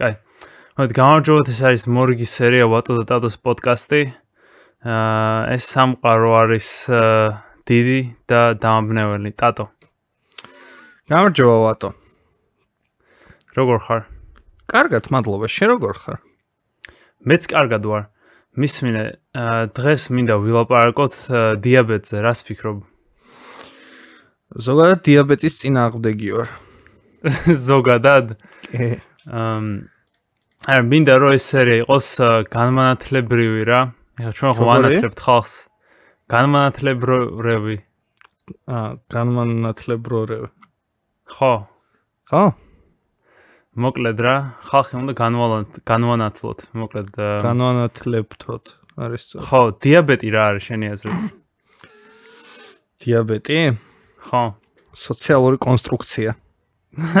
კაი. მოდი გამარჯობათ, ეს არის მორგი სერია ვატო და ტატოს პოდკასტი. აა ეს სამყარო არის დიდი და დამნეველი ტატო. გამარჯობა ვატო. როგორ ხარ? კარგად, მადლობა. შენ როგორ ხარ? მეც კარგად ვარ. მისმინე, დღეს მინდა ვილაპარაკოთ დიაბეტზე, რას ფიქრობ? ზოგადად დიაბეტის წინააღმდეგი ვარ. ზოგადად? კი. აა მინდა რომ ეს სერია იყოს განმანათლებრივი რა. ეხა ჩვენ ხომ ვანათლებთ ხალხს. განმანათლებრივი. აა განმანათლებრივი. ხო. ხო. მოკლედ რა, ხალხი უნდა განვალოთ, განვანათლოთ, მოკლედ განვანათლებთოთ, არის ცოტა. ხო, დიაბეტი რა არის შენი აზრით? დიაბეტი? ხო, სოციალური კონსტრუქცია.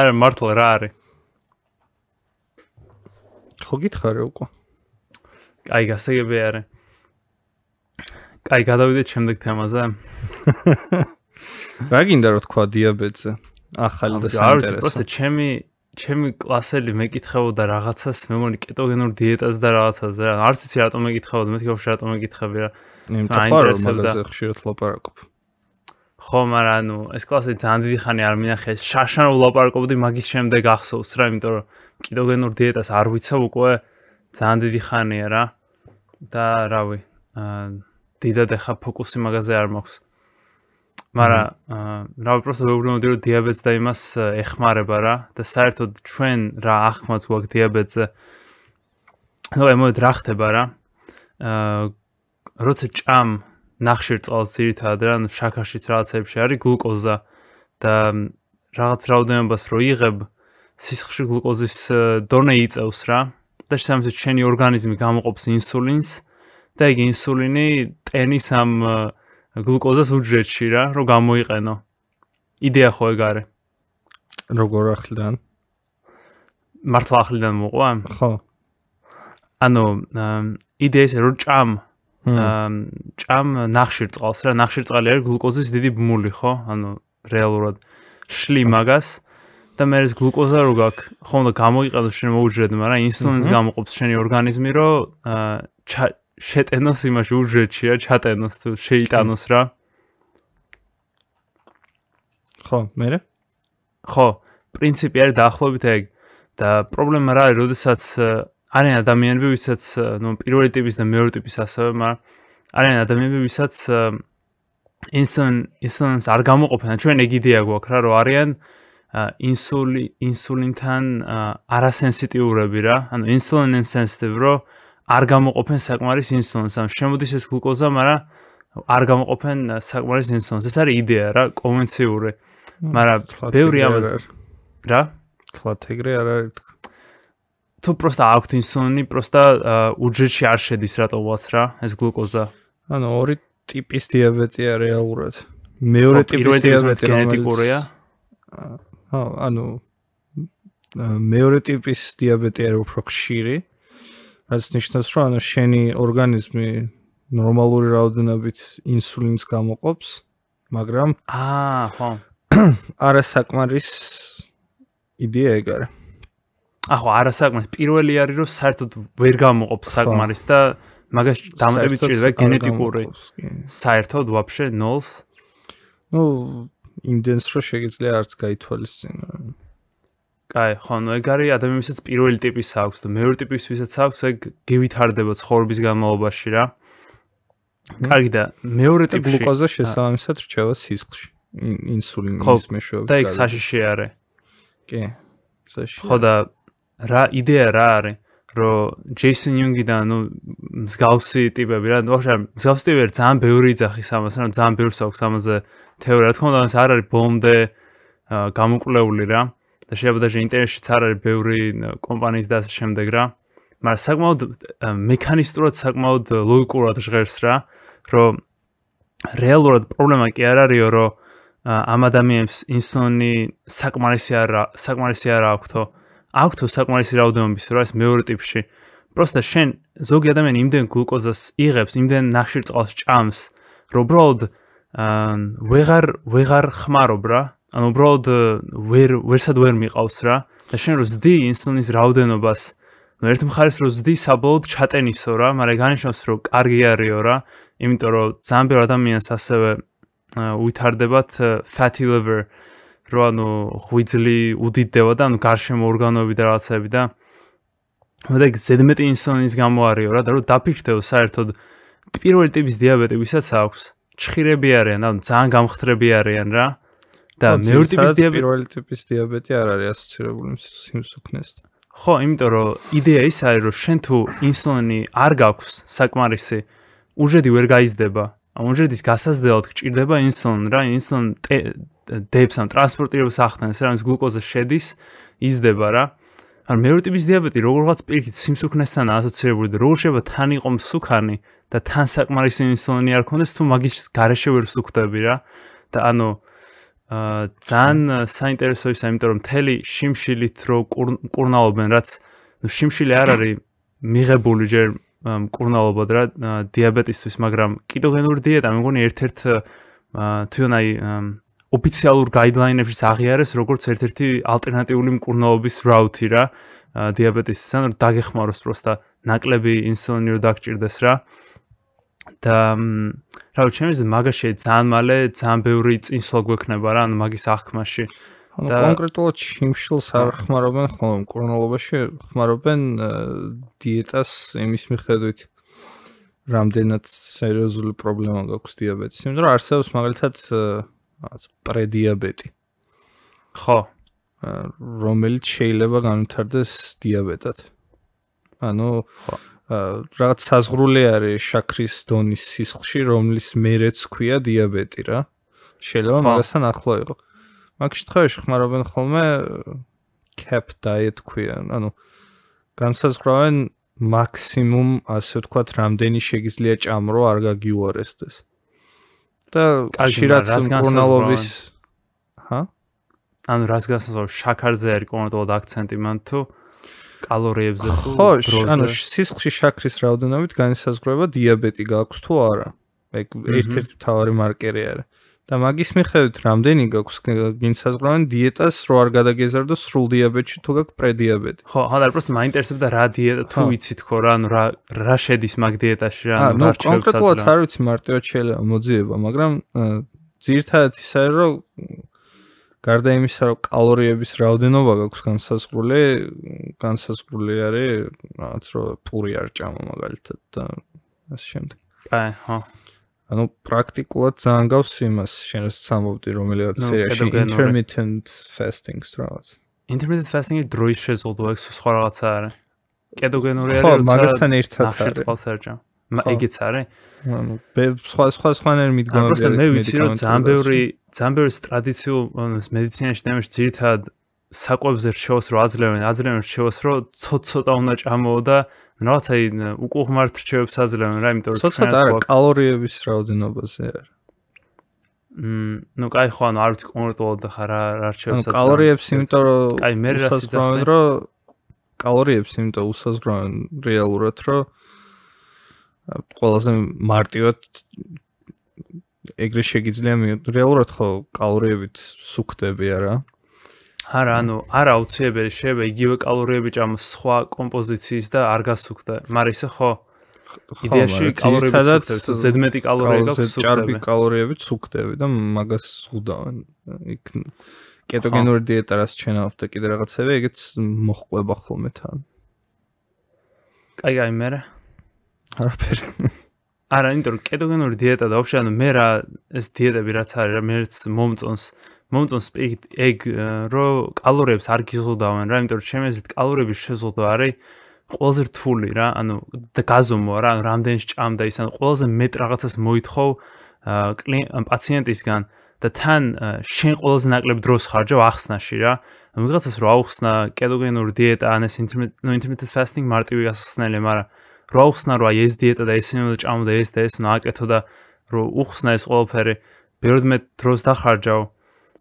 არა, მართლა რა არის? ხო გითხარი უკვე? კაი გასაგები არა. კაი გადავიდეთ შემდეგ თემაზე. რა გინდა რა თქვა დიაბეტზე? ახალი და საინტერესო. არის просто ჩემი ჩემი კლასელი მეკითხებოდა რაღაცას, მე მგონი კეტოგენურ დიეტას და რაღაცას რა. არც ისე რატომ მეკითხებოდა, მეთქე ვფშე რატომ მეკითხები რა. საინტერესოა მაგაზე ხშირად ლაპარაკობ. ხო, მაგრამ ანუ ეს კლასი ძალიან დიდი ხანი არ მინახე. შაშან ვლაპარაკობდი მაგის შემდეგ ახსოვს რა, იმიტომ რომ კიტოგენურ დიეტას არ ვიცავ უკვე ძალიან დიდი ხანია რა და რავი დედად ახა ფოკუსი მაგაზე არ მაქვს მაგრამ რავი პროსტა ვეუბნები რომ დიაბეტს და იმას ეხმარება რა და საერთოდ ჩვენ რა ახმაც ვაგ დიაბეტს ნუ ამ მოდ რა ხდება რა როცა ჭამ ნახშირწყალს ერთად რა ნუ შაქარშიც რაღაცებში არის გლუკოზა და რაღაც რაოდენობას რო იღებ აა სისხლში გლუკოზის დონე იწევს რა და შესაბამისად შენი ორგანიზმი გამოყოფს ინსულინს და იგი ინსულინი ტენის ამ გლუკოზას უჯრედში რა რომ გამოიყენო იდეა ხო ეგ არის როგორ ახლდან მართლა ახლდან მოყვა ხო ანუ იდეა ის რომ ჭამ ჭამ ნახშირწყალს რა ნახშირწყალი არის გლუკოზის დიდი ბმული ხო ანუ რეალურად შლი მაგას აა და მე ეს გლუკოზა რო გაქვს, ხო უნდა გამოიყენოს შენ მოუჯრედმა რა, ინსულინს გამოყოფს შენი ორგანიზმი, რომ აა შეტენოს იმაში უჯრედში რა, ჩატენოს თუ შეიტანოს რა. ხო, მე? ხო, პრინციპი არის დაახლოებით ეგ და პრობლემა რა არის, როდესაც არიან ადამიანები, ვისაც ნუ პირველი ტიპის და მეორე ტიპის ასევე, მაგრამ არიან ადამიანები, ვისაც ინსულინს არ გამოყოფენ, ჩვენ ეგ იდეა გვაქვს რა, რომ არიან აა ინსული ინსულინთან არასენსიტიურები რა, ანუ insulin insensitive რო არ გამოყოფენ საკმარის ინსულინს, ანუ შემოდის ეს გლუკოზა, მაგრამ არ გამოყოფენ საკმარის ინსულინს. ეს არის იდეა რა, კონვენციური. მაგრამ ბევრი ამას რა? კლატეგრე არ არის თუ просто აქვთ ინსულინი, просто უჯრედში არ შედის რატომღაც რა, ეს გლუკოზა. ანუ ორი ტიპის დიაბეტია რეალურად. მეორე ტიპის დიაბეტი რომელიც გენეტიკურია. ანუ მეორე ტიპის დიაბეტი არის უფრო ხშირი. რაც ნიშნავს, რომ ანუ შენი ორგანიზმი ნორმალური რაოდენობით ინსულინს გამოყოფს, მაგრამ აა ხო. არასაკმარის იდეა ეგარ. ახო, არასაკმარის პირველი არის, რომ საერთოდ ვერ გამოყოფს საკმარის და მაგას დამატებით ჭირდება გენეტიკური. საერთოდ ვაფშე ნოლს. ნუ იმდენს რომ შეიძლება არც გაითვალისწინო. კაი, ხო, ნუ ეგ არის ადამიანისაც პირველი ტიპის აქვს და მეორე ტიპის ვისაც აქვს, ეგ გივითარდება ცხოვრების განმავლობაში რა. კარგი და მეორე ტიპი გლუკოზა შესაბამისად რჩება სისხლში, ინსულინის მეშვეობით. და ეგ საშიში არის. კი. საშიში. ხო და რა იდეა რა არის? რომ ჯეისონ იუნგი და ნუ მსგავსი ტიპები რა ვაფშე მსგავსი ტიპები ძალიან ბევრი ძახის ამას რა ძალიან ბევრს აქვს ამაზე თეორია რა თქმა უნდა ეს არ არის ბომბე გამოკვლეული რა და შეიძლება დაჟე ინტერნეტშიც არ არის ბევრი კომპანიის და ასე შემდეგ რა მაგრამ საკმაოდ მექანიზტურად საკმაოდ ლოგიკურად ჟღერს რა რომ რეალურად პრობლემა კი არ არისო რომ ამ ადამიანებს ინსონი საკმარისი არა საკმარისი არა აქვს თო აქვთო საკმარისი რაოდენობის რა ეს მეორე ტიპში просто შენ ზოგი ადამიანი იმდენ გლუკოზას იღებს იმდენ ნახშირწყალს ჭამს რომ უბრალოდ ვეღარ ვეღარ ხმარობ რა ან უბრალოდ ვერ ვერსად ვერ მიყავს რა და შენ რო ზდი ინსულინის რაოდენობას ну ერთ მხარეს რო ზდი საბოლოოდ ჩატენისო რა მაგრამ განიშნავს რომ კარგი არიო რა იმიტომ რომ ზამბერ ადამიანს ასევე უითარდებათ fatty liver რომ ანუ ღვიძლი უდიდდება და ანუ გარშემო ორგანოები და რაღაცები და მოდა იქ ზედმეტი ინსულინის გამო არისო რა და რომ დაფიქრდეო საერთოდ პირველი ტიპის დიაბეტი ვისაც აქვს ჩხირები არიან ანუ ძალიან გამხთრები არიან რა და მეორე ტიპის დიაბეტი პირველი ტიპის დიაბეტი არ არის ასოცირებული სიმსუქნესთან ხო, იმიტომ რომ იდეა ის არის რომ შენ თუ ინსულინი არ გაქვს საკმარისი, უჯრედი ვერ გაიზრდება. ამ უჯრედის გასაზრდელად გჭირდება ინსულინი რა, ინსულინი დებს ან ტრანსპორტირებს ახთან, ესე რომ ეს გლუკოზა შედის, იზრდება რა. ანუ მეორე ტიპის დიაბეტი როგორღაც პირიქით სიმსუქნესთან ასოცირებული და როგორ შეიძლება თან იყოს სუქარი და თან საკმარისი ინსულინი არ ქონდეს, თუ მაგის გარეშე ვერ სუქდები რა. და ანუ აა ძალიან საინტერესო ისა, იმიტომ რომ თელი შიმშილით რო კურნალობენ, რაც ნუ შიმშილი არ არის მიღებული ჯერ კურნალობად რა დიაბეტისთვის, მაგრამ კიტოგენური დიეტა მეგონი ერთ-ერთ თუნაი ოფიციალურ გაიდლაინებში აღიარეს როგორც ერთ-ერთი ალტერნატიული მკურნალობის რაუთი რა დიაბეტისთვის ანუ დაგეხმაროს პროსტა ნაკლები ინსულინი რო დაგჭირდეს რა და რა ვიცი ჩემს მაგაში ძალიან მალე ძალიან ბევრი წინსვლა გვექნება რა ანუ მაგის აღქმაში და კონკრეტულად შიმშილს არ ხმარობენ ხოლმე მკურნალობაში ხმარობენ დიეტას იმის მიხედვით რამდენად სერიოზული პრობლემა გაქვს დიაბეტის იმიტომ რომ არსებობს მაგალითად რაღაც პრედიაბეტი. ხო, რომელიც შეიძლება განვითარდეს დიაბეტად. ანუ ხო რაღაც საზღრული არის შაქრის დონის სისხლში, რომლის მერეც ქვია დიაბეტი რა. შეიძლება მაგასთან ახლო იყოს. მაგ შემთხვევაში ხმარობენ ხოლმე cap diet ქვია, ანუ განსაზღვრავენ მაქსიმუმ, ასე ვთქვათ, რამდენი შეიძლება ჭამრო არ გაგიუარესდეს. და ხშირად კონალობის ჰა ანუ რას განსაზღვრავ შაქარზე არის კონკრეტულად აქცენტი მან თუ კალორიებზე თუ ხო ანუ სისხლში შაქრის რაოდენობით განსაზღვრება დიაბეტი გაქვს თუ არა ეგ ერთ-ერთი მთავარი მარკერი არის და მაგის მიხედვით რამდენი გაქვს გინსაზღვრავენ დიეტას რო არ გადაგეზარდო სრულ დიაბეტში თუ გაქვს პრედიაბეტი ხო ანუ უბრალოდ მაინტერესებდა რა დიეტა თუ ვიცი თქო რა ანუ რა რა შედის მაგ დიეტაში რა ანუ რა რჩევს საზღვრავს კონკრეტულად არ ვიცი მარტო შეიძლება მოძიება მაგრამ ძირთადად ის არის რომ გარდა იმისა რომ კალორიების რაოდენობა გაქვს განსაზღვრული განსაზღვრული არის რაღაც რო პური არ ჭამო მაგალითად და ასე შემდეგ აი ხო ანუ პრაქტიკულად ძალიან გავს იმას შენს სამობდი რომელიღაც სერიაში intermittent fasting strats intermittent fasting-ი დროის შეზღუდვაა სხვა რაღაცა არის კედოგენური არის როცა მაგასთან ერთად არის ხალხსერჯა ეგეც არის ანუ სხვა სხვა სხვანაირ მიდგომა არის მაგრამ მე ვიცი რომ ძალიან ბევრი ძალიან ბევრი ტრადიციულ მედიცინაში თემებს ძირითადად საკვებზე რჩევას რო აძლევენ აძლევენ რჩევას რო ცოტ-ცოტა უნდა ჭამოო და რაღაც აი უკუღ მართ რჩევებს აძლევენ რა, იმიტომ რომ ცოტა არა კალორიების რაოდენობაზე არის. მმ, ну, кай ხوانო, არ ვიცი კონკრეტულად ხა რა რა რჩევებს აძლევენ. კალორიებს, იმიტომ რომ აი მე რა სიძახე რომ კალორიებს, იმიტომ უსაზღვრავენ რეალურად, რომ ყველაზე მარტივად ეგრე შეიძლება მიიღო რეალურად ხო კალორიებით სუქდები არა? არა, ანუ არა აუცილებელი შეიძლება იგივე კალორიები ჭამოს სხვა კომპოზიციის და არ გასუქდე. მაგრამ ისე ხო იდეაში კალორიები ცუქდება, ზედმეტი კალორიები გაქვს ცუქდება. ჭარბი კალორიები ცუქდება და მაგას ზღუდავენ. იქ კეტოგენური დიეტა რას ჩენავთ და კიდე რაღაცები, ეგეც მოხყვება ხოლმე თან. კაი-კაი მერე. არაფერი. არა, ინტერ კეტოგენური დიეტა და ვაფშე ანუ მე რა ეს დიეტები რაც არის, მეც მომწონს. მომწონს ეგ რომ კალორიებს არ გიზოდავენ რა, იმიტომ რომ ჩემი ზით კალორიების შეზღუდვა არის ყველაზე რთული რა, ანუ გაზომო რა, რამდენს ჭამდა ის, ანუ ყველაზე მეტ რაღაცას მოითხოვ პაციენტისგან და თან შენ ყველაზე ნაკლებ დროს ხარჯავ ახსნაში რა. ანუ ვიღაცას რო აუხსნა კეტოგენური დიეტა, ან ეს intermittent fasting მარტივი გასახსნელი, მაგრამ რო აუხსნა რა ეს დიეტა და ესენი და ჭამდა ეს და ეს, ნაკეთო და რო უხსნა ეს ყველაფერი, ბევრი მეტ დროს დახარჯავ.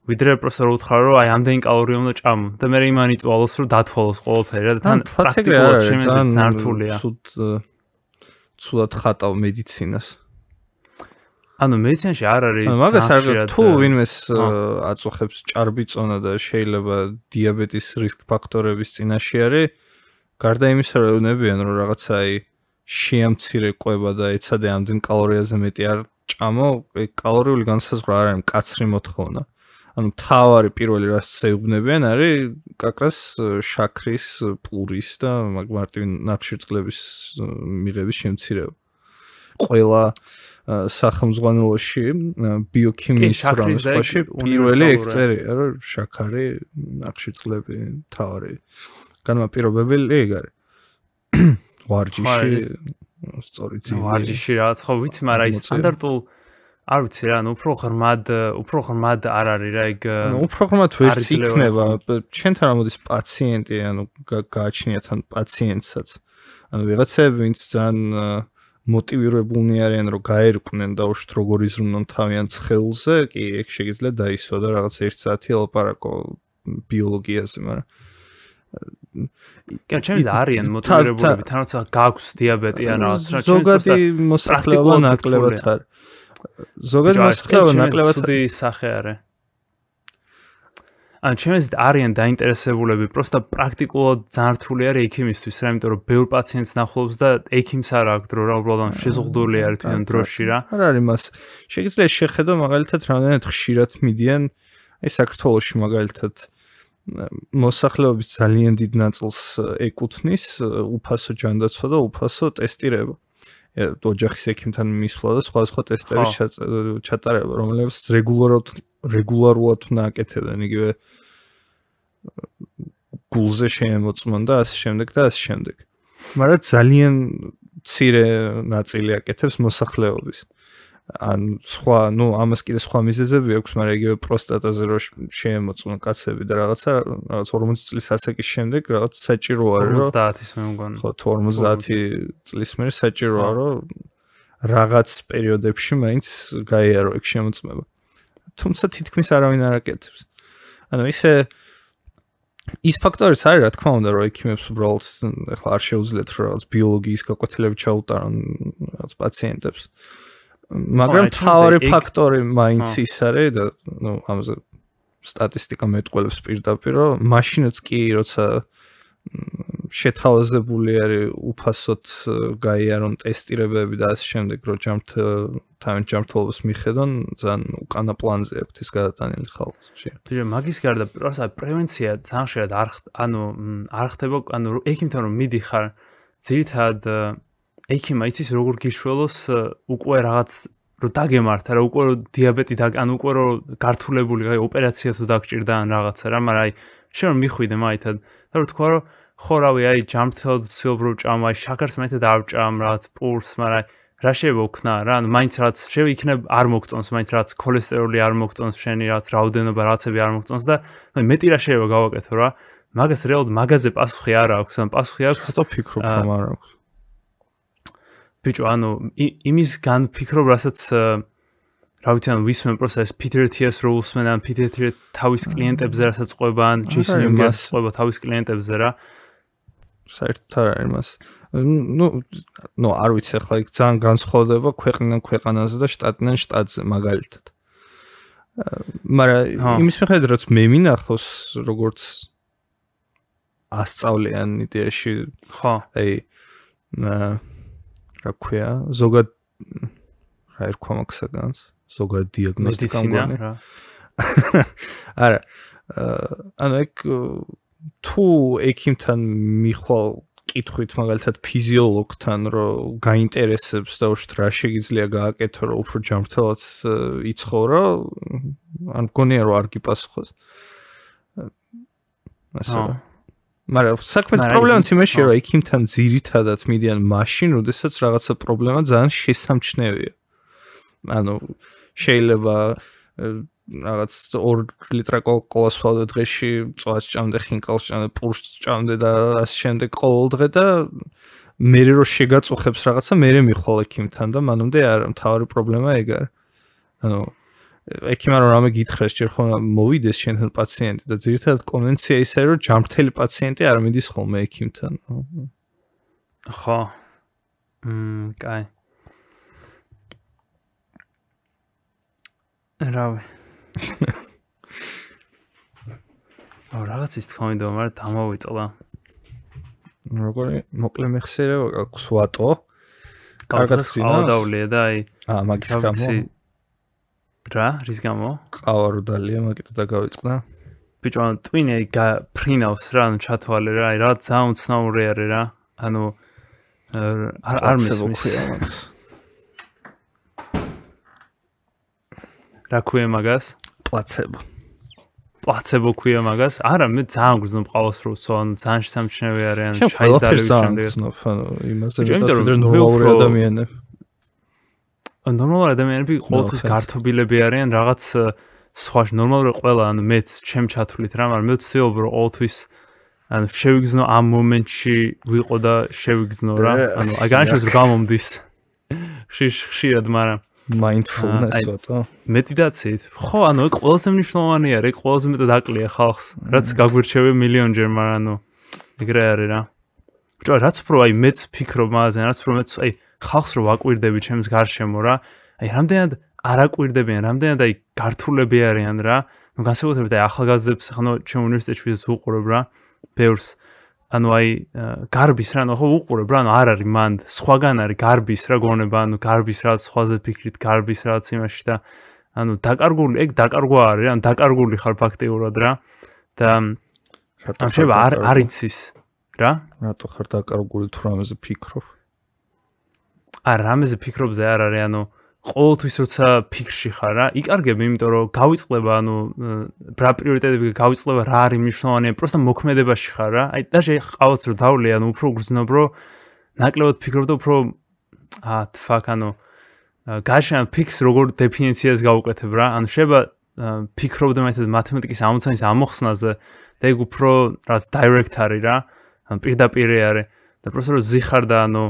ვიდრე პროცესორი უთხარო რომ აი ამდენი კალორი უნდა ჭამო და მე იმან იწვალოს რომ დათვალოს ყველაფერი რა და თან პრაქტიკულად შემიძლია ძართულია ცუდ ცუდად ხატავ მედიცინას ანუ მედიცინაში არ არის მაგას არ თუ ვინმეს აწუხებს ჭარბი წონა და შეიძლება დიაბეტის რისკ ფაქტორების წინაშე არის გარდა იმისა რომ უნებიან რომ რაღაცა აი შეამცირე ყובה და ეცადე ამდენ კალორიაზე მეტი არ ჭამო კალორიული განსაზღვრა არ არის მკაცრი მოთხოვნა ანუ თავი პირველი რას წეუბნებიან არის კაკრას შაქრის პურის და მაგ მარტივი ნახშირწყლების მიღების შემცირება. ყველა სახელმძღვანელოში ბიოქიმიის თემაში პირველი ექსწერია რომ შაქარი ნახშირწყლები თავი განმაპირობებელი ეგ არის. ვარჯიში სწორი ძილი. ვარჯიში რა თქო ვიცი, მაგრამ აი სტანდარტული არ ვიცი რა, ну უფრო ღრმად, უფრო ღრმად არ არის რა ეგ. ну უფრო ღრმად ვერც იქნება. ჩვენთან რამოდის პაციენტი, ანუ გააჩნიათ ან პაციენტსაც. ანუ ვიღაცები, ვინც ძალიან мотивируებული არიან რომ გაერკვნენ და უშთ როგორ იზრუნონ თავიან ცხელზე, კი ეგ შეიძლება დაისვა და რაღაც 1 საათი ელაპარაკო ბიოლოგიაზე, მაგრამ კი, ჩემს არიან мотивируებული, თან როცა გაქვს დიაბეტი ან რაღაც რა, ჩვენ ზოგადი მოსახლეობა ნაკლებად არის. ზოგად მას ხდება ნაკლებად ცუდი სახე არის ან ჩემს არიან დაინტერესებულები, просто პრაქტიკულად ძართული არის ექიმისთვის, რა, იმიტომ რომ ბევრ პაციენტს ნახულობს და ექიმს არ აქვს დრო რა, უბრალოდ ან შეზღუდული არის თვითონ დროში რა. არ არის მას. შეიძლება შეხედო მაგალითად რამდენად ხშირად მიდიან აი საქართველოში მაგალითად მოსახლეობის ძალიან დიდ ნაწილს ეკუთვნის უფასო ჯანდაცვა და უფასო ტესტირება. ოჯახის ექიმთან მისვლა და სხვადასხვა ტესტების ჩატარება, რომლებიც რეგულარულად რეგულარულად უნდა აკეთებენ, იგივე გულზე შემოწმონ და ასე შემდეგ და ასე შემდეგ. მაგრამ ძალიან ცირე ნაწილი აკეთებს მოსახლეობის. ან სხვა, ну, ამას კიდე სხვა მიზეზები აქვს, მაგრამ იგივე პროსტატაზე რო შეემოწმო კაცები და რაღაცა, რაღაც 40 წლის ასაკის შემდეგ რაღაც საჭირო არის რომ 50-ის მე მგონი. ხო, 50 წლის მერე საჭიროა რომ რაღაც პერიოდებში მაინც გაიარო ეგ შემოწმება. თუმცა თითქმის არავინ არ აკეთებს. ანუ ისე ის ფაქტორიც არის, რა თქმა უნდა, რომ ექიმებს უბრალოდ ახლა არ შეუძლიათ რაღაც ბიოლოგიის გაკვეთილებს ჩაუტარონ რაღაც პაციენტებს. მაგრამ oh, თავი ფაქტორი მაინც oh. ის არის და ნუ ამაზე სტატისტიკა მეტყველებს პირდაპირ რომ მაშინაც კი როცა შეთავაზებული არის უფასოდ გაიარონ ტესტირებები და ასე შემდეგ რომ ჯამთ თან ჯამთობს მიხედონ ძალიან უკანა პლანზე აქვთ ეს გადატანილი ხალხში. თუმცა მაგის გარდა პროსა პრევენცია ძალიან შეიძლება არ ანუ არ ხდება ანუ ექიმთან რომ მიდიხარ ძირითადად ექიმა იცის როგორ გიშველოს უკვე რაღაც რომ დაგემართა რა უკვე დიაბეტი და ან უკვე რომ გართულებული აი ოპერაცია თუ დაგჭირდა ან რაღაცა რა მაგრამ აი შენ მიხვიდე მაითად და რომ თქვა რომ ხო რავი აი ჯამთელ სილბრო ჭამ აი შაქარს მეთად არ ჭამ რაღაც პურს მაგრამ აი რა შევოქნა რა ან მაინც რაც შევიქნებ არ მოგწონს მაინც რაც ქოლესტეროლი არ მოგწონს შენი რაც რაოდენობა რაცები არ მოგწონს და აი მეტი რა შეიძლება გავაკეთო რა მაგას რეალურად მაგაზე პასუხი არ აქვს ან პასუხი აქვს ისე ფიქრობ რომ არ აქვს ბიჭო ანუ იმის განფიქრობ რასაც რა ვიცი ანუ ვისმენ პროცესს პიტერ თიეს როულსმენ ან პიტერ თიეს თავის კლიენტებზე რასაც ყובהან ჯეისონ იმას ყובה თავის კლიენტებზე რა საერთოდ არა იმას ну ну არ ვიცი ახლა იქ ძალიან განსხვავდება ქვეყნიდან ქვეყანაზე და შტატიდან შტატზე მაგალითად მაგრამ იმის მიხედვით რაც მე მინახოს როგორც ასწავლიან იდეაში ხო აი აა რა ქვია ზოგად აი რქვა მაქსაგანს ზოგად დიაგნოსტიკა მგონი რა არა ანუ ეგ თუ ექიმთან მიხვალ კითხვით მაგალითად ფიზიოლოგთან რომ გაინტერესებს და უშთ რა შეიძლება გააკეთო რომ უფრო ჯამრთელად იცხოვრო ან მგონია რომ არ გიპასუხოს ასე რა მაგრამ საკმეთ პრობლემაც იმაშია, რომ იქ იმთან ძირითადად მიდიან მაშინ, როდესაც რაღაცა პრობლემა ძალიან შესამჩნევია. ანუ შეიძლება რაღაც 2 ლიტრა კოლას ვსვავდე დღეში, წვას ჭამდე, ხინკალს ჭამდე, პურშს ჭამდე და ასე შემდეგ ყოველ დღე და მე რო შეგაწუხებს რაღაცა, მე მეხვალ იქ იმთან და მანამდე არ, მთავარი პრობლემა ეგ არის. ანუ ექიმა რომ რამე გითხრას ჯერ ხომ მოვიდეს შენთან პაციენტი და ზირთადად კონვენცია ისაა რომ ჯამრთელი პაციენტი არ მიდის ხოლმე ექიმთან. ხო. მმ, კაი. რავი. აუ, რაღაც ის თქვა მინდა, მაგრამ დამოვიწყდა. როგორი მოკლე მეხსიერება გაქვს ვატო. კარგად ცინავს. აუ, დავლე და აი. აა, მაგის გამო. რა რის გამო ყავარუდალია მაგითა და გავიწყდა ბიჭო ტვინე გაფრინავს რა ანუ ჩათვალე რა აი რა ძაუნ ცნაური არის რა ანუ არ არ მესმის რა ქვია მაგას პლაცებო პლაცებო ქვია მაგას არა მე ძალიან გრძნობ ყავას რო ცო ანუ ძალიან სამჩნევი არის ანუ ჩაის დარევის შემდეგ ანუ იმასე რომ ნორმალური ადამიანები ნორმალურად ადამიანები ყოველთვის გართობილები არიან რაღაც სხვა ნორმალურად ყველა ან მეც ჩემ ჩათვლით რა მაგრამ მე ვცდილობ რომ ყოველთვის ან შევიგზნო ამ მომენტში ვიყო და შევიგზნო რა ანუ აი განშოს გამომდის შეშხშირად მაგრამ mindfulness ვთო მედიტაციით ხო ანუ ეს ყველაზე მნიშვნელოვანია რა ყველაზე მეტად აკლია ხალხს რაც გაგვირჩევია მილიონჯერ მაგრამ ანუ ეგრე არის რა ბჭო რაც პრო აი მეც ფიქრობ მაგაზე რაც პრო მეც აი ხალხს რო ვაკვირდები ჩემს გარშემო რა აი რამდენად არაკვირდებიან რამდენად აი გართულები არიან რა ნუ განსაკუთრებით აი ახალგაზრდებს ხო ჩემ უნივერსიტეტში ეს უყურებ რა ბევრს ანუ აი გარბის რა ანუ ხო უყურებ რა ანუ არ არის მან სხვაგან არის გარბის რა გონება ანუ გარბის რა სხვაზე ფიქრით გარბის რაც იმაში და ანუ დაკარგული ეგ დაკარგვა არის რა ანუ დაკარგული ხარ ფაქტიურად რა და რატომ შეიძლება არ არიცის რა რატო ხარ დაკარგული თუ რამეზე ფიქრობ ა რამეზე ფიქრობზე არ არის, ანუ ყოველთვის როცა ფიქრში ხარ რა, იკარგები, იმიტომ რომ გავიწყდება, ანუ ბრა პრიორიტეტები გავიწყდება, რა არის მნიშვნელოვანია, просто მოქმედებაში ხარ რა. აი დაჟე ყავს რო დავლე, ანუ უფრო გრძნობ რო ნაკლებად ფიქრობ და უფრო ა თვაქ ანუ გაშენ ფიქს როგორ დეფინიციას გავუკეთებ რა, ანუ შეიძლება ფიქრობდე მეთოდ მათემატიკის ამოცანის ამოხსნაზე, და ეგ უფრო რაც დაირექტ არის რა, ანუ პირდაპირ არის და პროფესორი ზიხარდა ანუ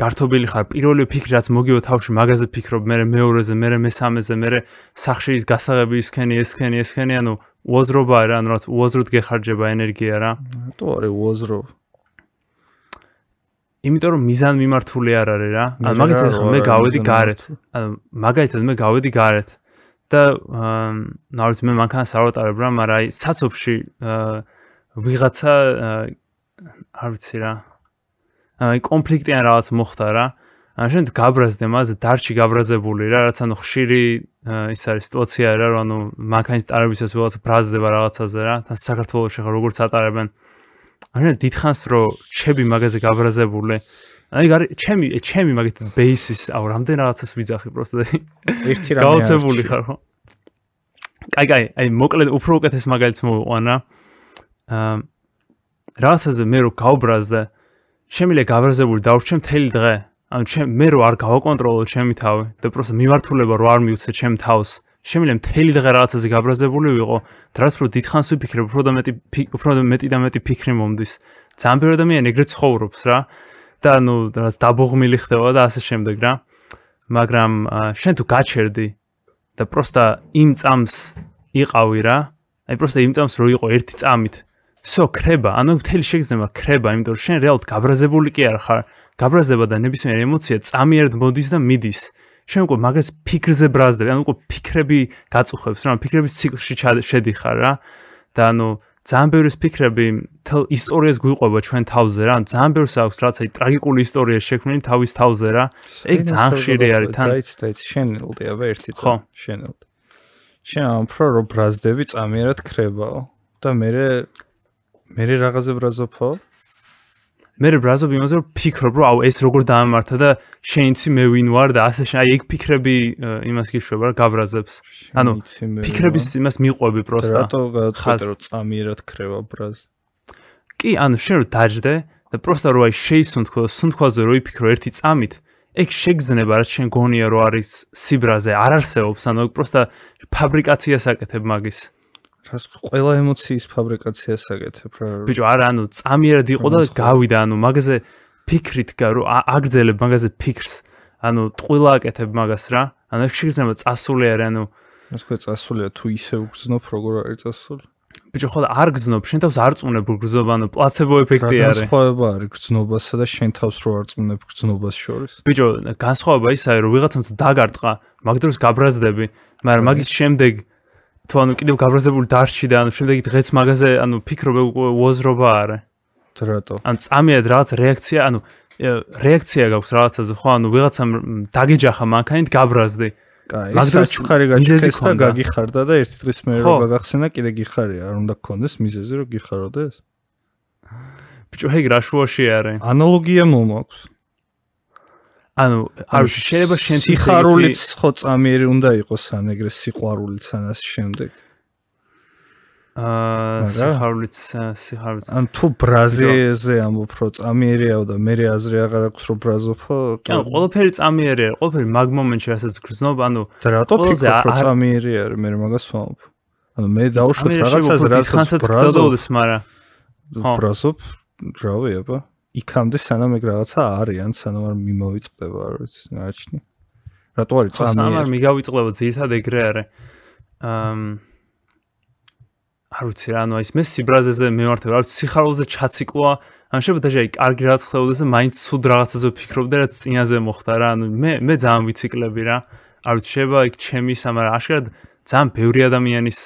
გართობილი ხარ პირველი ფიქრი რაც მოგიო თავში მაგაზე ფიქრობ მე მეორეზე მე მესამეზე მე სახში ის გასაღები ის ხენი ეს ხენი ეს ხენი ანუ უაზრობა არა ანუ რაც უაზროდ გეხარჯება ენერგია რა ნატო არის უაზრო იმიტომ რომ მიზან მიმართული არ არის რა ან მაგალითად ხო მე გავედი გარეთ ან მაგალითად მე გავედი გარეთ და ნაუც მე მანქანას არ ვატარებ რა მაგრამ აი საცობში ვიღაცა არ ვიცი რა აი კონფლიქტი ან რაღაც მოხდა რა. ან შენ გაბრაზდე მას, დარჩი გაბრაზებული რა, რაც ანუ ხშირი ის არის სიტუაცია რა, რომ ანუ მანქანის ტარებისას ველას ბრაზდება რაღაცაზე რა, და საქართველოს შეხა როგორც ატარებენ. ან შენ დითხანს რო ჩები მაგაზე გაბრაზებული. აი გარი ჩემი ჩემი მაგეთ ბეისის აუ რამდენ რაღაცას ვიძახი პროსტო ერთი რამე გაოცებული ხარ ხო? კაი კაი, აი მოკლედ უფრო უკეთეს მაგალითს მოვიყვანა. აა რაღაცაზე მე რო გავბრაზდე, აა შემიძლია გავრაზებული დავრჩე მთელი დღე. ანუ ჩემ მე რო არ გავაკონტროლო ჩემი თავი და პროსტა მიმართულება რო არ მიუცე ჩემ თავს, შემიძლია მთელი დღე რაღაცაზე გავრაზებული ვიყო, დღეს რო დიდხანს ვიფიქრებ, უფრო და მეტი უფრო და მეტი და მეტი ფიქრი მომდის. ძამბერ ადამიანი ეგრე ცხოვრობს რა. და ანუ რაც დაბუღმილი ხდება და ასე შემდეგ რა. მაგრამ შენ თუ გაჩერდი და პროსტა იმ წამს იყავი რა. აი პროსტა იმ წამს რო იყო ერთი წამით სო ხრება, ანუ მთელი შეგზნება ხრება, იმიტომ რომ შენ რეალურად გაბრაზებული კი არ ხარ. გაბრაზება და ნებისმიერ ემოცია წამიერდ მოდის და მიდის. შენ უკვე მაგას ფიქრზე ბრაზდები, ანუ უკვე ფიქრები გაწუხებს რა, ფიქრების ციკლში შედიხარ რა. და ანუ ძალიან ბევრი ფიქრები თელ ისტორიას გვიყვება ჩვენ თავზე რა, ძალიან ბევრს აქვს რაც აი ტრაგიკული ისტორია შექმნილი თავის თავზე რა. ეგ ძალიან ხშირი არის თან. დაიც დაიც შენელდია ვერსი ხო, შენელდი. შენ ამ პრო რო ბრაზდები წამიერად ხრებაო და მე მე რე რაღაზე ბრაზობო? მე რე ბრაზობ იმაზე რომ ფიქრობ რომ აუ ეს როგორ დაამართა და შენიცი მე ვინ ვარ და ასე შენ აი ეგ ფიქრები იმას გიშვება რა გაბრაზებს. ანუ ფიქრების იმას მიყვები პროსტა. რატო გადაწყვეტე რომ წამიერად ქრევა ბრაზ? კი, ანუ შენ რო დაждდე და პროსტა რო აი შეისუნთ ხო სუნთქვაზე რო იფიქრო ერთი წამით ეგ შეგზნება რა შენ გონია რო არის სიბრაზე არ არსებობს ანუ პროსტა ფაბრიკაციას აკეთებ მაგის. რას ყველა ემოციის ფაბრიკაციას აკეთებ რა ბიჭო არა ანუ წამიერად იყო და გავიდა ანუ მაგაზე ფიქრით გა რომ აგძელებ მაგაზე ფიქრს ანუ ტყუილა აკეთებ მაგას რა ანუ შეიძლება წასული არა ანუ ეს ხო წასულია თუ ისე უგრძნობ როგორ არის წასული ბიჭო ხოლმე არ გძნობ შენ თავს არ წუნებ გრძნობ ანუ პლაცებო ეფექტი არის განსხვავება არის გძნობასა და შენ თავს რო არ წუნებ გძნობას შორის ბიჭო განსხვავება ისაა რომ ვიღაცამ თუ დაგარტყა მაგ დროს გაბრაზდები მაგრამ მაგის შემდეგ თუ ანუ კიდევ გაბრაზებული დარჩი და ანუ შემდეგი დღეს მაგაზე ანუ ფიქრობე უკვე უაზრობა არა ტრატო ან წამიად რაღაც რეაქცია ანუ რეაქცია გაქვს რაღაცაზე ხო ანუ ვიღაცამ დაგეჯახა მანქანით გაბრაზდი კაი მაგრამ ჩუხარი გაჩქეს და გაგიხარდა და ერთი დღის მერე რომ გადახსენა კიდე გიხარია არ უნდა გქონდეს მიზეზი რომ გიხაროდეს ბიჭო ეგ რა შუაში არის ანალოგია მომაქვს ანუ არ შეიძლება შენ სიხარულიც ხო წამიერი უნდა იყოს ან ეგრე სიყვარულიც ან ასე შემდეგ აა სიხარულიც სიხარულიც ან თუ ბრაზეზე ამ უფრო წამიერიაო და მე რეაზრე აღარ აქვს რომ ბრაზოფო კი ანუ ყველაფერი წამიერია ყველაფერი მაგ მომენტში რასაც გრძნობ ანუ და რატო ფიქრობ რომ წამიერია მე მაგას ვამბ ანუ მე დავუშვათ რაღაცას რასაც ბრაზოდეს მარა ბრაზოფ რავი აბა იქამდე სანამ ეგ რაღაცა არის, ან სანამ არ მიმოვიწყდება, რა ვიცი, ნაჩნი. რატო არის წამი? სანამ არ მიგავიწყდება, ძირითადად ეგრე არის. ამ არ ვიცი რა, ანუ ის მე სიბრაზეზე მევარტებ, რა ვიცი, სიხარულზე ჩაციკლოა. ან შეიძლება დაჟე კარგი რაღაც ხდებოდეს, მაინც სულ რაღაცაზე ვფიქრობდი, რაც წინაზე მოხდა რა. ანუ მე მე ძალიან ვიციკლები რა. არ ვიცი, შეიძლება იქ ჩემი სამარ აღშკარად ძალიან ბევრი ადამიანის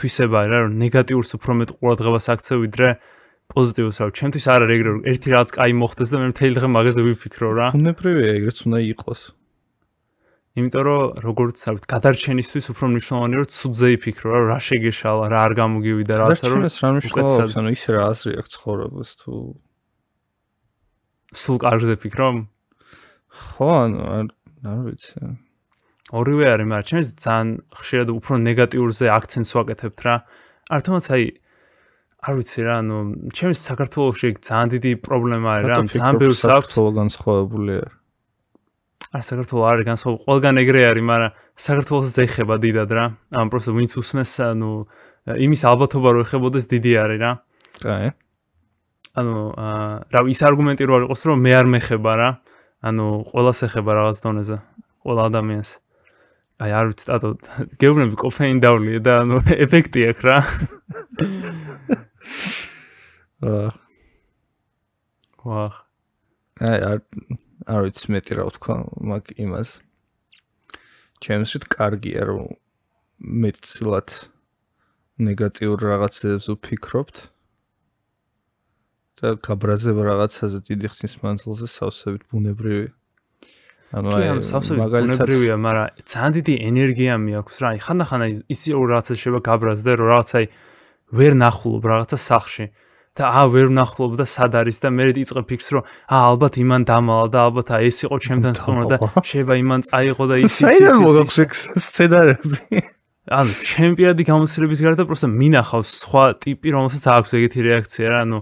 თვისებაა რა, რომ ნეგატიურს უფრო მეტ ყურადღებას აქცევ, ვიდრე აა პოზიტივს რა ჩემთვის არ არის ეგრე რომ ერთი რაღაც კაი მოხდეს და მე მთელი დღე მაგაზე ვიფიქრო რა ბუნებრივია ეგრეც უნდა იყოს იმიტომ რომ როგორც ვთქვით გადარჩენისთვის უფრო მნიშვნელოვანია რომ ცუძე იფიქრო რა რა შეგეშალა რა არ გამოგივიდა რა ასე რომ რა შეიძლება რა მნიშვნელოვანია ანუ ის რა აზრი აქვს ხოვებს თუ სულ კარგზე ფიქრობ ხო ანუ არ ვიცი ორივე არის მაგრამ ჩემს ძალიან ხშირად უფრო ნეგატიურზე აქცენტს ვაკეთებთ რა არ თუმცა აი არ ვიცი რა, ანუ ჩემს საქართველოსში ძალიან დიდი პრობლემა არის რა, ძალიან ბევრი საქართველო განსხვავებული არის. არა საქართველო არის განსხვავებული, ყველგან ეგრე არის, მაგრამ საქართველოს ზეხება დიდად რა. ან პროსტო ვინც უსმეს, ანუ იმის ალბათობა რომ ეხებოდეს დიდი არის რა. კაი. ანუ აა რავი, ის არგუმენტი რო არის ყოს რომ მე არ მეხება რა. ანუ ყოლას ეხება რაღაც დონეზე, ყოლა ადამიანს. აი არ ვიცი, ატო გეუბნები კოფეინ დავლიე და ანუ ეფექტი აქვს რა. აა აი არ არ ვიცი მეტი რა ვთქვა მაგ იმას ჩემსით კარგია რომ მეცილად ნეგატიურ რაღაცებს ვფიქრობთ და კაბრაზებ რაღაცაზე დიდი ხნის მანძილზე სავსებით ბუნებრივი ანუ აი მაგალითადებია მაგრამ ძალიან დიდი ენერგია მე აქვს რა ხანდახან ის რაღაცა შევა კაბრაზდე რომ რაღაცაი ვერ ნახულობ რაღაცა სახში და ა ვერ ნახულობ და სად არის და მე იწყებ ფიქს რომ ა ალბათ იმან დამალა და ალბათ ა ეს იყო ჩემთან სტუმრა და შეიძლება იმან წაიღო და ის ის ის ის ის სცენარები ან ჩემპიონი გამოცდილების გარდა პროსტა მინახავს სხვა ტიპი რომელსაც აქვს ეგეთი რეაქცია რა ანუ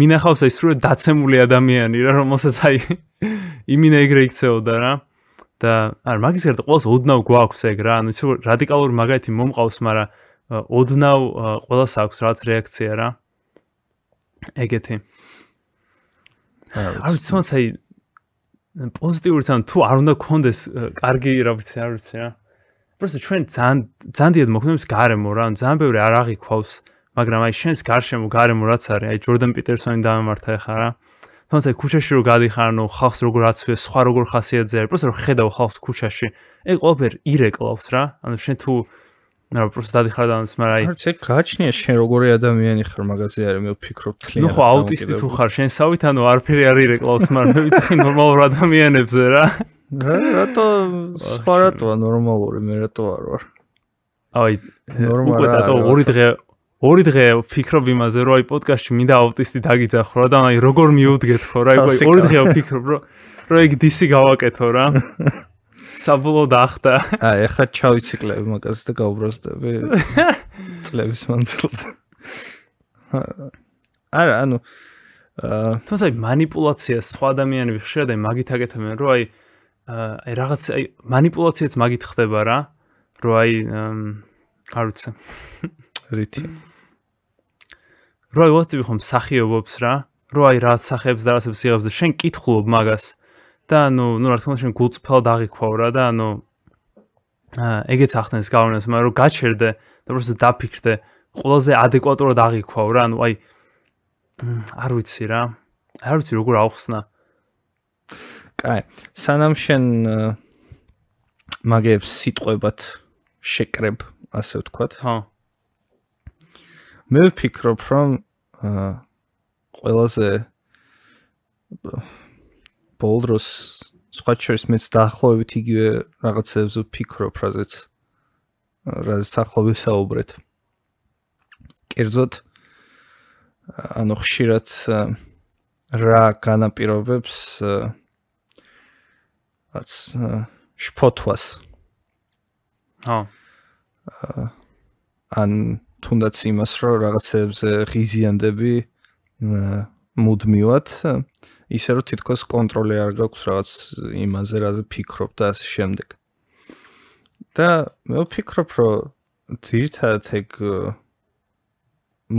მინახავს ეს რო დაცემული ადამიანი რა რომელსაც აი იმინა ეგრე იქცეოდა რა და არ მაგის გარდა ყოველს ოდნავ გვაქვს ეგ რა ანუ ისე რადიკალური მაგალითი მომყავს მაგრამ ოდნავ ყოველს აქვს რაღაც რეაქცია რა. ეგეთი. აი, თუ თქვენ საი პოზიტიურს ან თუ არ უნდა გქონდეს კარგი რა ვიცი, არ ვიცი რა. просто ჩვენ ძალიან ძალიან დიდ მოგვიმოს გარემო რა, ძალიან ბევრი არ აღიქვავს, მაგრამ აი შენს გარშემო გარემო რაც არის, აი ჯორდან პიტერსონი დამემართა ეხა რა. თუმცა ქუჩაში რო გადიხარ, ნუ ხალხს როგორ აცვია, სხვა როგორ ხასიათზე არის, просто რო ხედავ ხალხს ქუჩაში, ეგ ყველაფერი ირეკლავს რა. ანუ შენ თუ რა პროს დადიხარ და ამას მაგრამ აი ცე გაჩნია შენ როგორი ადამიანი ხარ მაგაზე არის მე ვფიქრობ თლიანად ნუ ხო აუტისტი თუ ხარ შენ სავით ანუ არფერი არ ირეკლავს მაგრამ ვიცი ხი ნორმალურ ადამიანებზე რა რატო სხვა რატოა ნორმალური მე რატო არ ვარ აი უკვე და თუ ორი დღე ორი დღე ვფიქრობ იმაზე რომ აი პოდკასტში მინდა აუტისტი დაგიძახრო და აი როგორ მიუდგეთ ხო რა აი ორი დღე ვფიქრობ რომ რომ ეგ დისი გავაკეთო რა საბოლოოდ ახდა. აი, ახლა ჩავიციკლები მაგას და გაუბრაზდები წლების მანძილზე. არა, ანუ აა თუმცა манипуляция სხვა ადამიანები ხშირად აი მაგით აკეთებენ, რომ აი აი რაღაც აი манипуляციაც მაგით ხდება რა, რომ აი არ ვიცი. რითი? რომ აი ვთქვი ხომ სახიობობს რა, რომ აი რა სახებს და რა სახებს იღებს და შენ კითხულობ მაგას. აა და ანუ ну რა თქმა უნდა შენ გულწფელ დაღიქვაო რა და ანუ ეგეც ახდენს გავლენას მაგრამ რო გაჩერდე და просто დაფიქრდე ყველაზე ადეკვატურად აღიქვაო რა ანუ აი არ ვიცი რა არ ვიცი როგორ აღხსნა კაი სანამ შენ მაგებს სიტყვებად შეკრებ ასე ვთქვათ ხო მე ვფიქრობ რომ ყველაზე ბოლდროს სხვა შეიძლება მეც დაახლოებით იგივე რაღაცებს ვფიქრობ, რაზეც რაზეც ახლობისაუბრეთ. კერძოდ ანუ ხშირად რა განაპირობებს რაც შფოთვას. ა ან თუნდაც იმას რომ რაღაცებს ღიზიანდები მუდმივად ისე რომ თითქოს კონტროლი არ გაქვს რაღაც იმაზე, რაზე ფიქრობ და ასე შემდეგ. და მე ვფიქრობ, რომ ძირითადად ეგ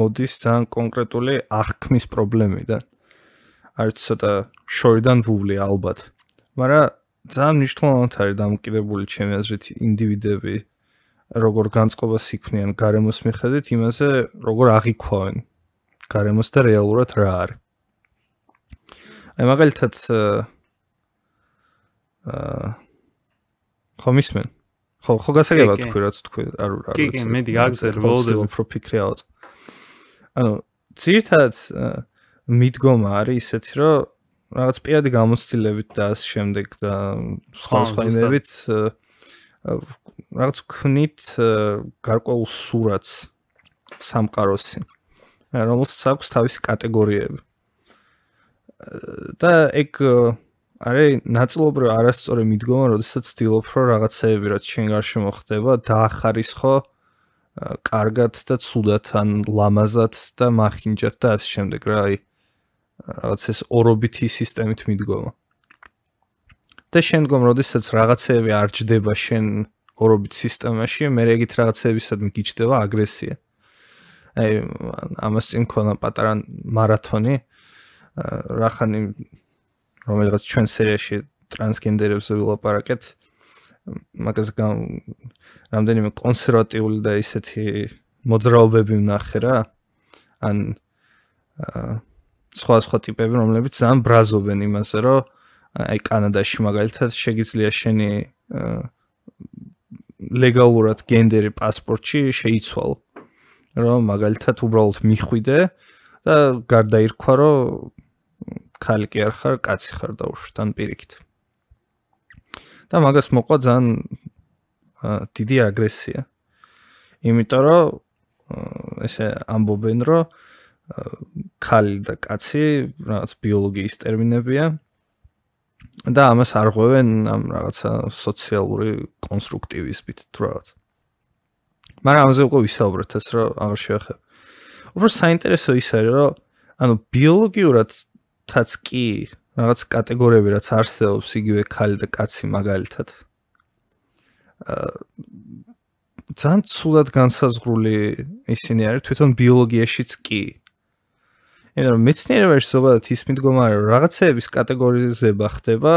მოდის ძალიან კონკრეტული აღქმის პრობლემიდან. არის ცოტა შორიდან ვუვლი ალბათ. მაგრამ ძალიან მნიშვნელოვანი არის დამკიდებული ჩემი აზრით ინდივიდები როგორ განწყობას იქნიან გარემოს მიხედვით იმაზე, როგორ აღიქვავენ გარემოს და რეალურად რა არის. აი მაგალითად აა э, э, ხომისმენ ხო ხო გასაგებად თქვი რაც თქვი არ არ კი კი მე დიაგზერ ვოლდერ უფრო ფიქრიაოთ ანუ ცირთაც э, მიდგომა არის ისეთი რომ რაღაც პირადი გამოცდილებით და ამ შემდეგ და სხვა სხვა იმებით რაღაც ქნით გარკვეულ სურათს სამყაროსი რომელსაც აქვს თავისი კატეგორიები და ეგ არის ნაწლობრივ არასწორი მიდგომა, როდესაც ვთქვიობ, რომ რაღაცეები რაც შენ გარშემო ხდება, დაახარისხო კარგად და ცუდად ან ლამაზად და მახინჯად და ასე შემდეგ რა, აი რაღაც ეს ორობითი სისტემით მიდგომა. და შემდგომ, როდესაც რაღაცეები არ ჯდება შენ ორობით სისტემაში, მე რეგით რაღაცეებისადმი გიჩდება აგრესია. აი ამას იმქონა პატარა მარათონი, რახანი რომელიღაც ჩვენ სერიაში ტრანსგენდერებს ვილაპარაკეთ მაგას რამდენიმე კონსერვატიული და ისეთი მოძრაობები ვნახე რა ან სხვა სხვა ტიპები რომლებიც ძალიან ბრაზობენ იმასე რომ აი კანადაში მაგალითად შეიძლება შენი ლეგალურად გენდერი პასპორტში შეიცვალო რომ მაგალითად უბრალოდ მიხვიდე და გარდაირქვა რომ ხალი კი არ ხარ, კაცი ხარ და უშთან პირიქით. და მაგას მოყვა ძალიან დიდი აგრესია. იმიტომ რომ ესე ამბობენ, რომ ხალი და კაცი რაღაც ბიოლოგიის ტერმინებია და ამას არ ღვევენ ამ რაღაცა სოციალური კონსტრუქტივიზმით თუ რაღაც. მაგრამ ამაზე უკვე ვისაუბრეთ ეს რომ აღარ შეახება. უბრალოდ საინტერესო ის არის რომ ანუ ბიოლოგიურად თაც კი რაღაც კატეგორიები რაც არსებობს იგივე ხალი და კაცი მაგალითად აა ძალიან ცუდად განსაზღვრული ისინი არის თვითონ ბიოლოგიაშიც კი იმიტომ რომ მეცნიერებაში ზოგადად ის მიდგომარეობა რომ რაღაცების კატეგორიზება ხდება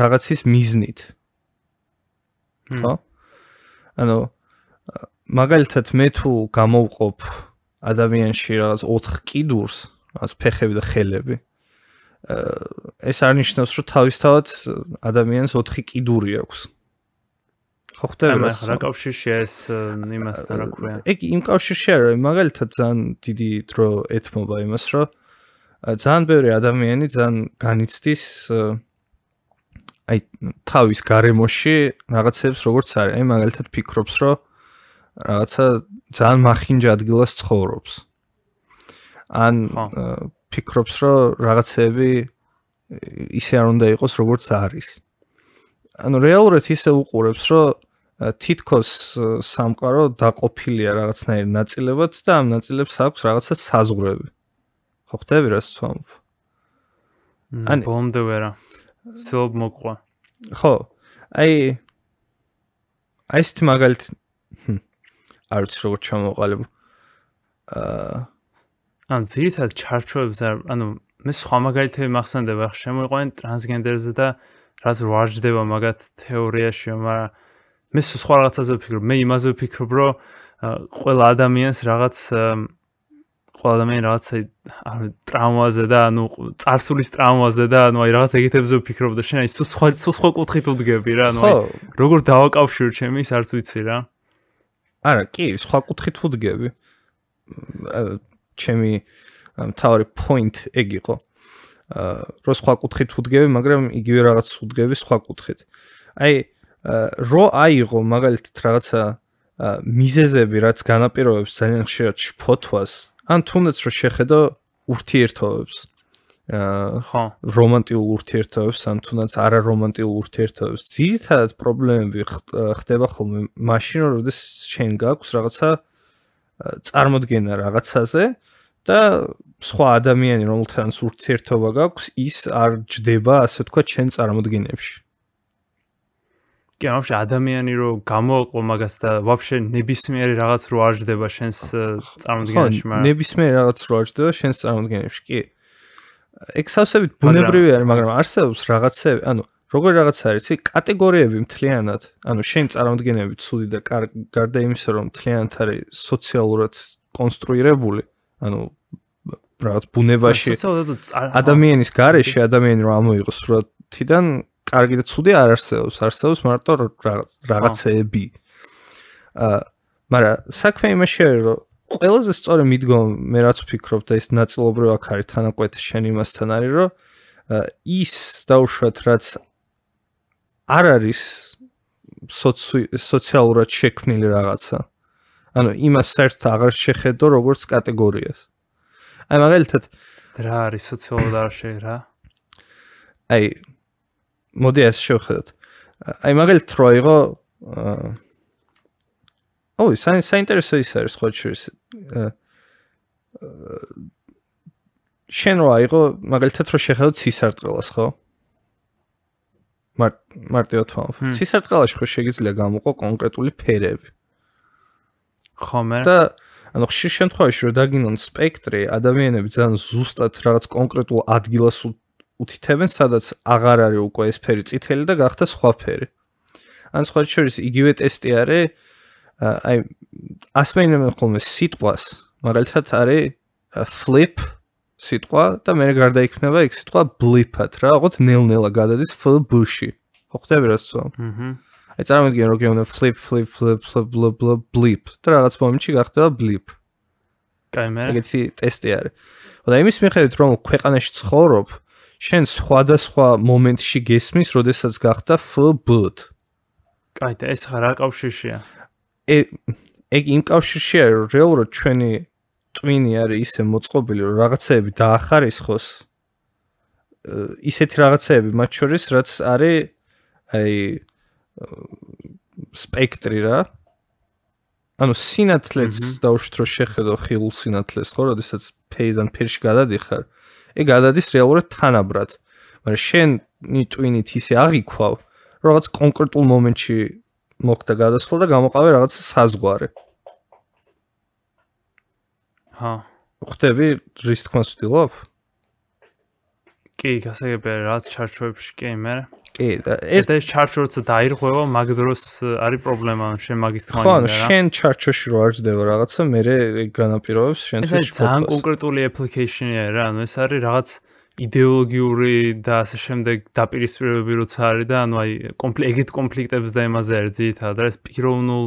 რაღაცის მიზნით ხო ანუ მაგალითად მე თუ გამოვყოფ ადამიანში რაღაც 4 კიდურს ასე ფეხები და ხელები. ეს არნიშნავს, რომ თავისთავად ადამიანს 4 კიდური აქვს. ხო ხტება რა კავშირში ეს იმასთან რა ქვია? ეგ იმ კავშირში არა, მაგალითად ძალიან დიდი დრო ეთმობა იმას, რომ ძალიან ბევრი ადამიანი ძალიან განიცდის აი თავის გარემოში რაღაცებს როგორც არის. აი მაგალითად ფიქრობს, რომ რაღაცა ძალიან махინჯ ადგილას ცხოვრობს. ან ფიქრობს, რომ რაღაცები ისე არ უნდა იყოს, როგორც არის. ანუ რეალურად ისე უყურებს, რომ თითქოს სამყარო დაყოფილია რაღაცნაირ ნაწილებად და ამ ნაწილებს აქვს რაღაცა საზღვრები. ხო ხდები რას თქვამ? ან ბომბდა ვერა. სულ მოყვა. ხო. აი აი ეს თმაგალთ არ ვიცი როგორ ჩამოყალიბ. აა ან ძირითადად ჩარჩოებს არ ანუ მე სხვა მაგალითები მახსენდება ხ შემოიყვენ ტრანსგენდერზე და რაც ვარჯდება მაგათ თეორიაში მაგრამ მე სხვა რაღაცაზე ვფიქრობ მე იმაზე ვფიქრობ რომ ყველა ადამიანს რაღაც ყველა ადამიანს რაღაც ანუ ტრავმაზე და ანუ წარსულის ტრავმაზე და ანუ აი რაღაც ეგეთებზე ვფიქრობ და შენ აი სუ სხვა სუ სხვა კუთხით ვდგები რა ანუ როგორ დავაკავშირო ჩემი ის არც ვიცი რა არა კი სხვა კუთხით ვდგები ჩემი მთავარი point ეგ იყო. აა რო სხვა კუთხით ვუდგები, მაგრამ იგივე რაღაც ვუდგები სხვა კუთხით. აი რო აიღო მაგალითად რაღაცა მიზეზები, რაც განაპირობებს ძალიან ხშირად შფოთვას, ან თუნდაც რო შეხედო ურთიერთობებს. აა ხო, რომანტიკულ ურთიერთობებს, ან თუნდაც არარომანტიკულ ურთიერთობებს, ძირითადად პრობლემები ხდება ხოლმე მაშინ, როდესაც შენ გაქვს რაღაცა აა წარმოდგენა რაღაცაზე და სხვა ადამიანი რომელთანაც ურთიერთობა გაქვს ის არ ჯდება ასე თქვა ჩვენ წარმოდგენებში კი ამში ადამიანი რო გამოაყო მაგას და ვაფშე ნებისმიერი რაღაც რო არ ჯდება შენს წარმოდგენებში მაგრამ ხო ნებისმიერი რაღაც რო არ ჯდება შენს წარმოდგენებში კი ექსავსებით ბუნებრივი არის მაგრამ არსებობს რაღაცები ანუ როგორ რაღაც არის ცი კატეგორიები მთლიანად ანუ შენ წარმოადგენები ცუდი და გარდა იმისა რომ მთლიანად არის სოციალურად კონსტრუირებული ანუ რაღაც ბუნებაში ადამიანის გარეშე ადამიანი რომ ამოიღოს სურათიდან კარგი და ცუდი არ არსებობს არსებობს მარტო რაღაცეები ა მაგრამ საქმე იმაშია რომ ყველაზე სწორი მიდგომა მე რაც ვფიქრობ და ეს ნაწილობრივ აქ არის თანაკვეთ შენ იმასთან არის რომ ის დაუშვათ რაც არ არის სოციალურად შექმნილი რაღაცა. ანუ იმას საერთოდ აღარ შეხედო როგორც კატეგორიას. აი მაგალითად, რა არის სოციალური დარშე რა? აი მოდი ეს შევხედოთ. აი მაგალითად როიღო აი საინ საინტერესო ის არის ხო შეიძლება შენ რა იყო მაგალითად რო შეხედოთ ცისარტყელას ხო? აჰა მარ მარტივად თვალავ. ცისარტყელაში ხო შეიძლება გამოყო კონკრეტული ფერები. ხომ და ანუ ხშირ შემთხვევაში რომ დაგინონ სპექტრი, ადამიანები ძალიან ზუსტად რაღაც კონკრეტულ ადგილას უთითებენ, სადაც აღარ არის უკვე ეს ფერი წითელი და გახდა სხვა ფერი. ან სხვა შორის იგივე ტესტი არის აი ასმენენ ხოლმე სიტყვას, მაგალითად არის flip სიტყვა და მე გარდაიქმნება იქ სიტყვა ბლიფად რა, როგორც ნელ-ნელა გადადის ფბში. ხოხდები რა სწო? აჰა. აი წარმოიდგინე რომ გეუნდა ფლიპ ფლიპ ფლიპ ფლიპ ბლიპ. და რაღაც მომენტში გახდება ბლიპ. კაი მე. ეგეთი ტესტი არის. და იმის მიხედვით რომ ქვეყანაში ცხოვრობ, შენ სხვადასხვა მომენტში გესმის, როდესაც გახდა ფბთ. კაი და ეს რა კავშირშია? ე ეგ იმ კავშირშია რეალურად ჩვენი ტვინი არის ისე მოწყობილი, რომ რაღაცეები დაახარისხოს. ისეთი რაღაცეები მათ შორის, რაც არის აი სპექტრი რა. ანუ სინათლეც დაუშვით რომ შეხედო ხილ სინათლეს ხო, როდესაც ფეიდან ფერში გადადიხარ, ეგ გადადის რეალურად თანაბრად. მაგრამ შენ ნი ტვინით ისე აღიქვავ, რაღაც კონკრეტულ მომენტში მოხდა გადასვლა და გამოყავე რაღაც საზღვარი. ჰა ხვდები რის თქმას ვდილობ კი გასაგებია რაც ჩარჩოებში კი მე კი ერთ ეს ჩარჩოებში დაირღვევა მაგ დროს არის პრობლემა შენ მაგის თქმა ხო შენ ჩარჩოში რო არ ჯდება რაღაცა მე განაპირობებს შენ ეს ძალიან კონკრეტული აპლიკეიშენია რა ანუ ეს არის რაღაც идеологиური და ასე შემდეგ დაპირისპირებები როცა არის და ანუ აი კომპლექტ კონფლიქტებს და იმაზე არის ძითა და ეს პიროვნულ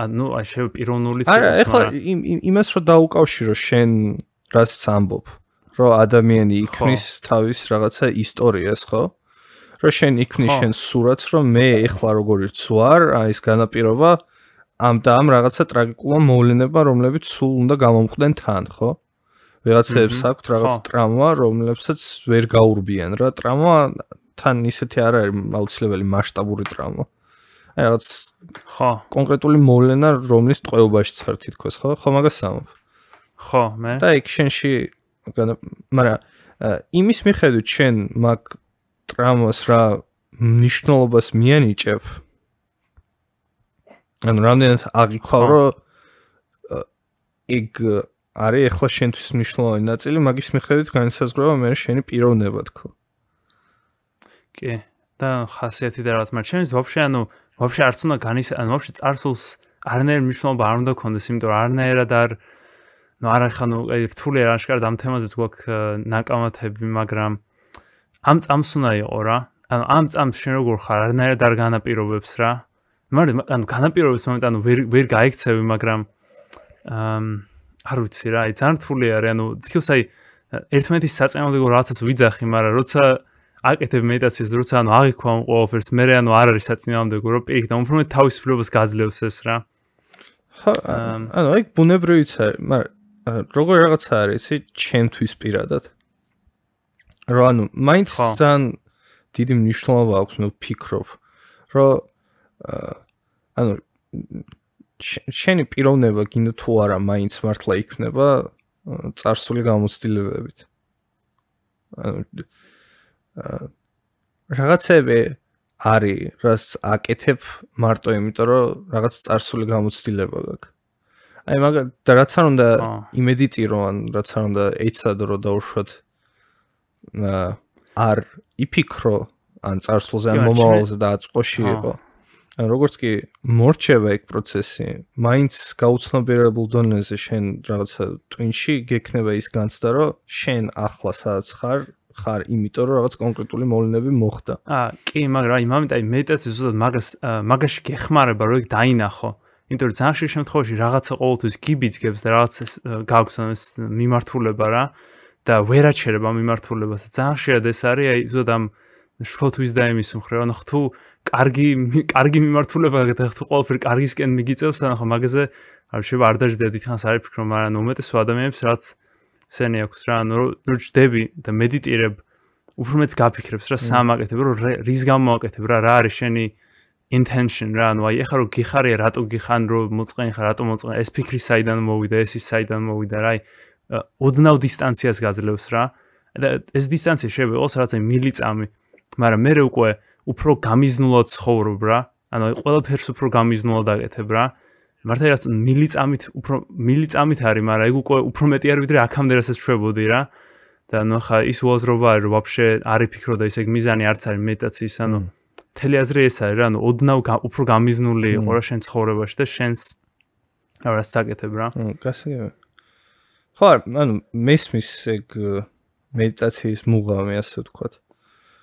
ანუ აი შე პიროვნული ცნება. არა, ეხლა იმას რო დაუკავშირო შენ რას ამბობ, რომ ადამიანი იქნის თავის რაღაცა ისტორიას, ხო? რო შენ იქნის შენ სურათს, რომ მე ეხლა როგორი ვცوار, აი ეს განაპირობა ამ და ამ რაღაცა ტრაგიკულმა მოვლენებმა, რომლებიც სულ უნდა გამომხდნენ თან, ხო? ვიღაცებს აქვთ რაღაც ტრავმა, რომლებსაც ვერ გაურბიან რა. ტრავმა თან ისეთი არ არის აუცილებელი მასშტაბური ტრავმა. აი რაღაც ხო კონკრეტული მოვლენა რომლის ტყვეობაშიც ხარ თითქოს ხო ხო მაგას ამობ ხო მე და ექსჩენჯი მაგრამ იმის მიხედვით ჩვენ მაგ ტრამვას რა მნიშვნელობას მიანიჭებ ან რამდენს აღიქვავრო ეგ არის ახლა შენთვის მნიშვნელოვანი ნაწილი მაგის მიხედვით განსაზღვრება მე შენი პიროვნება თქო კი და ხასიათი და რაღაც მაგრამ შენ ვაფშე ანუ вообще არც უნდა განის ან вообще царсулс არნერ მნიშვნელობა არ უნდა კონდეს იმიტომ რომ არნერად არ ну არ ახანუ რთული არ აღშკარდა ამ თემაზეც გვაქვს ნაკამათები მაგრამ ამ წამს უნდა იყო რა ანუ ამ წამს შენ როგორ ხარ არნერად არ განაპირობებს რა მაგრამ ანუ განაპირობებს მომენტ ანუ ვერ ვერ გაიქცევი მაგრამ ამ არ უცი რა ძალიან რთული არის ანუ თქოს აი ერთმანეთის საწემოდ იყო რაღაცას ვიძახი მაგრამ როცა აკეთებ მედიტაციას როცა ანუ აღიქვა ამ ყოველფერს მე რე ანუ არ არის საწინააღმდეგო გურო პირიქით ამ უფრო მე თავისუფლებას გაძლევს ეს რა ხო ანუ აი ბუნებრივიც არის მაგრამ როგორ რაღაცა არის ისე ჩემთვის პირადად რომ ანუ მაინც ძალიან დიდი მნიშვნელობა აქვს მე ვფიქრობ რომ ანუ შენი პიროვნება კიდე თუ არა მაინც მართლა იქნება წარსული გამოცდილებებით ანუ რაღაცები არის, რაც აკეთებ მარტო იმიტომ, რომ რაღაც წარსული გამოცდილება გაქვს. აი მაგა და რაც არ უნდა იმედიტირო ან რაც არ უნდა ეცადო რომ დაუშვათ არ იფიქრო ან წარსულზე ან მომავალზე და აწყოში იყო. ან როგორც კი მორჩება ეგ პროცესი, მაინც გაუცნობიერებულ დონეზე შენ რაღაცა ტვინში გექნება ის განცდა, რომ შენ ახლა სადაც ხარ, ხარ, იმიტომ რომ რაღაც კონკრეტული მოვლენები მოხდა. ა, კი, მაგრამ აი მამინტა აი მეტაც ზუსტად მაგას მაგაში გეხმარება, რომ იქ დაინახო. იმიტომ რომ ძალიან შეიძლება შემთხვევაში რაღაცა ყოველთვის გიბიძგებს და რაღაც გაქვს ამის მიმართულება რა და ვერაჩერება მიმართულებას. ძალიან შეიძლება ეს არის აი ზუსტად ამ შფოთვის დაემის მხრივ, ანუ თუ კარგი კარგი მიმართულება და თუ ყოველფერ კარგისკენ მიგიწევს, ანუ ხო მაგაზე არ შევარდაჟდები თან საერთოდ, მაგრამ უმეტეს ადამიანებს რაღაც სენი აქვს რა ანუ რო ჯდები და მედიტირებ უფრო მეც გაფიქრებს რა სამაკეთებ რო რის გამო აკეთებ რა რა არის შენი intention რა ანუ აი ეხა რო გიხარი რატო გიხან რო მოწყენ ხარ რატო მოწყენ ეს ფიქრი საიდან მოვიდა ეს ის საიდან მოვიდა რა აი ოდნავ დისტანციას გაძლევს რა და ეს დისტანცია შეიძლება იყოს რაღაცა მილიწამი მაგრამ მე რე უკვე უფრო გამიზნულად ცხოვრობ რა ანუ ყველაფერს უფრო გამიზნულად აკეთებ რა მართალიაც მილიწამით უფრო მილიწამით არის, მაგრამ ეგ უკვე უფრო მეტი არის ვიდრე აქამდე რასაც შვებოდი რა. და ნუ ხა ის უაზრობა არის, რომ ვაფშე არი ფიქრობდა ესე მიზანი არც არის მედიტაციის, ანუ მთელი აზრი ეს არის რა, ანუ ოდნავ უფრო გამიზნული იყო რა შენ ცხოვრებაში და შენს რა საკეთებ რა. გასაგებია. ხო, ანუ მესმის ეგ მედიტაციის მუღამი ასე ვთქვათ.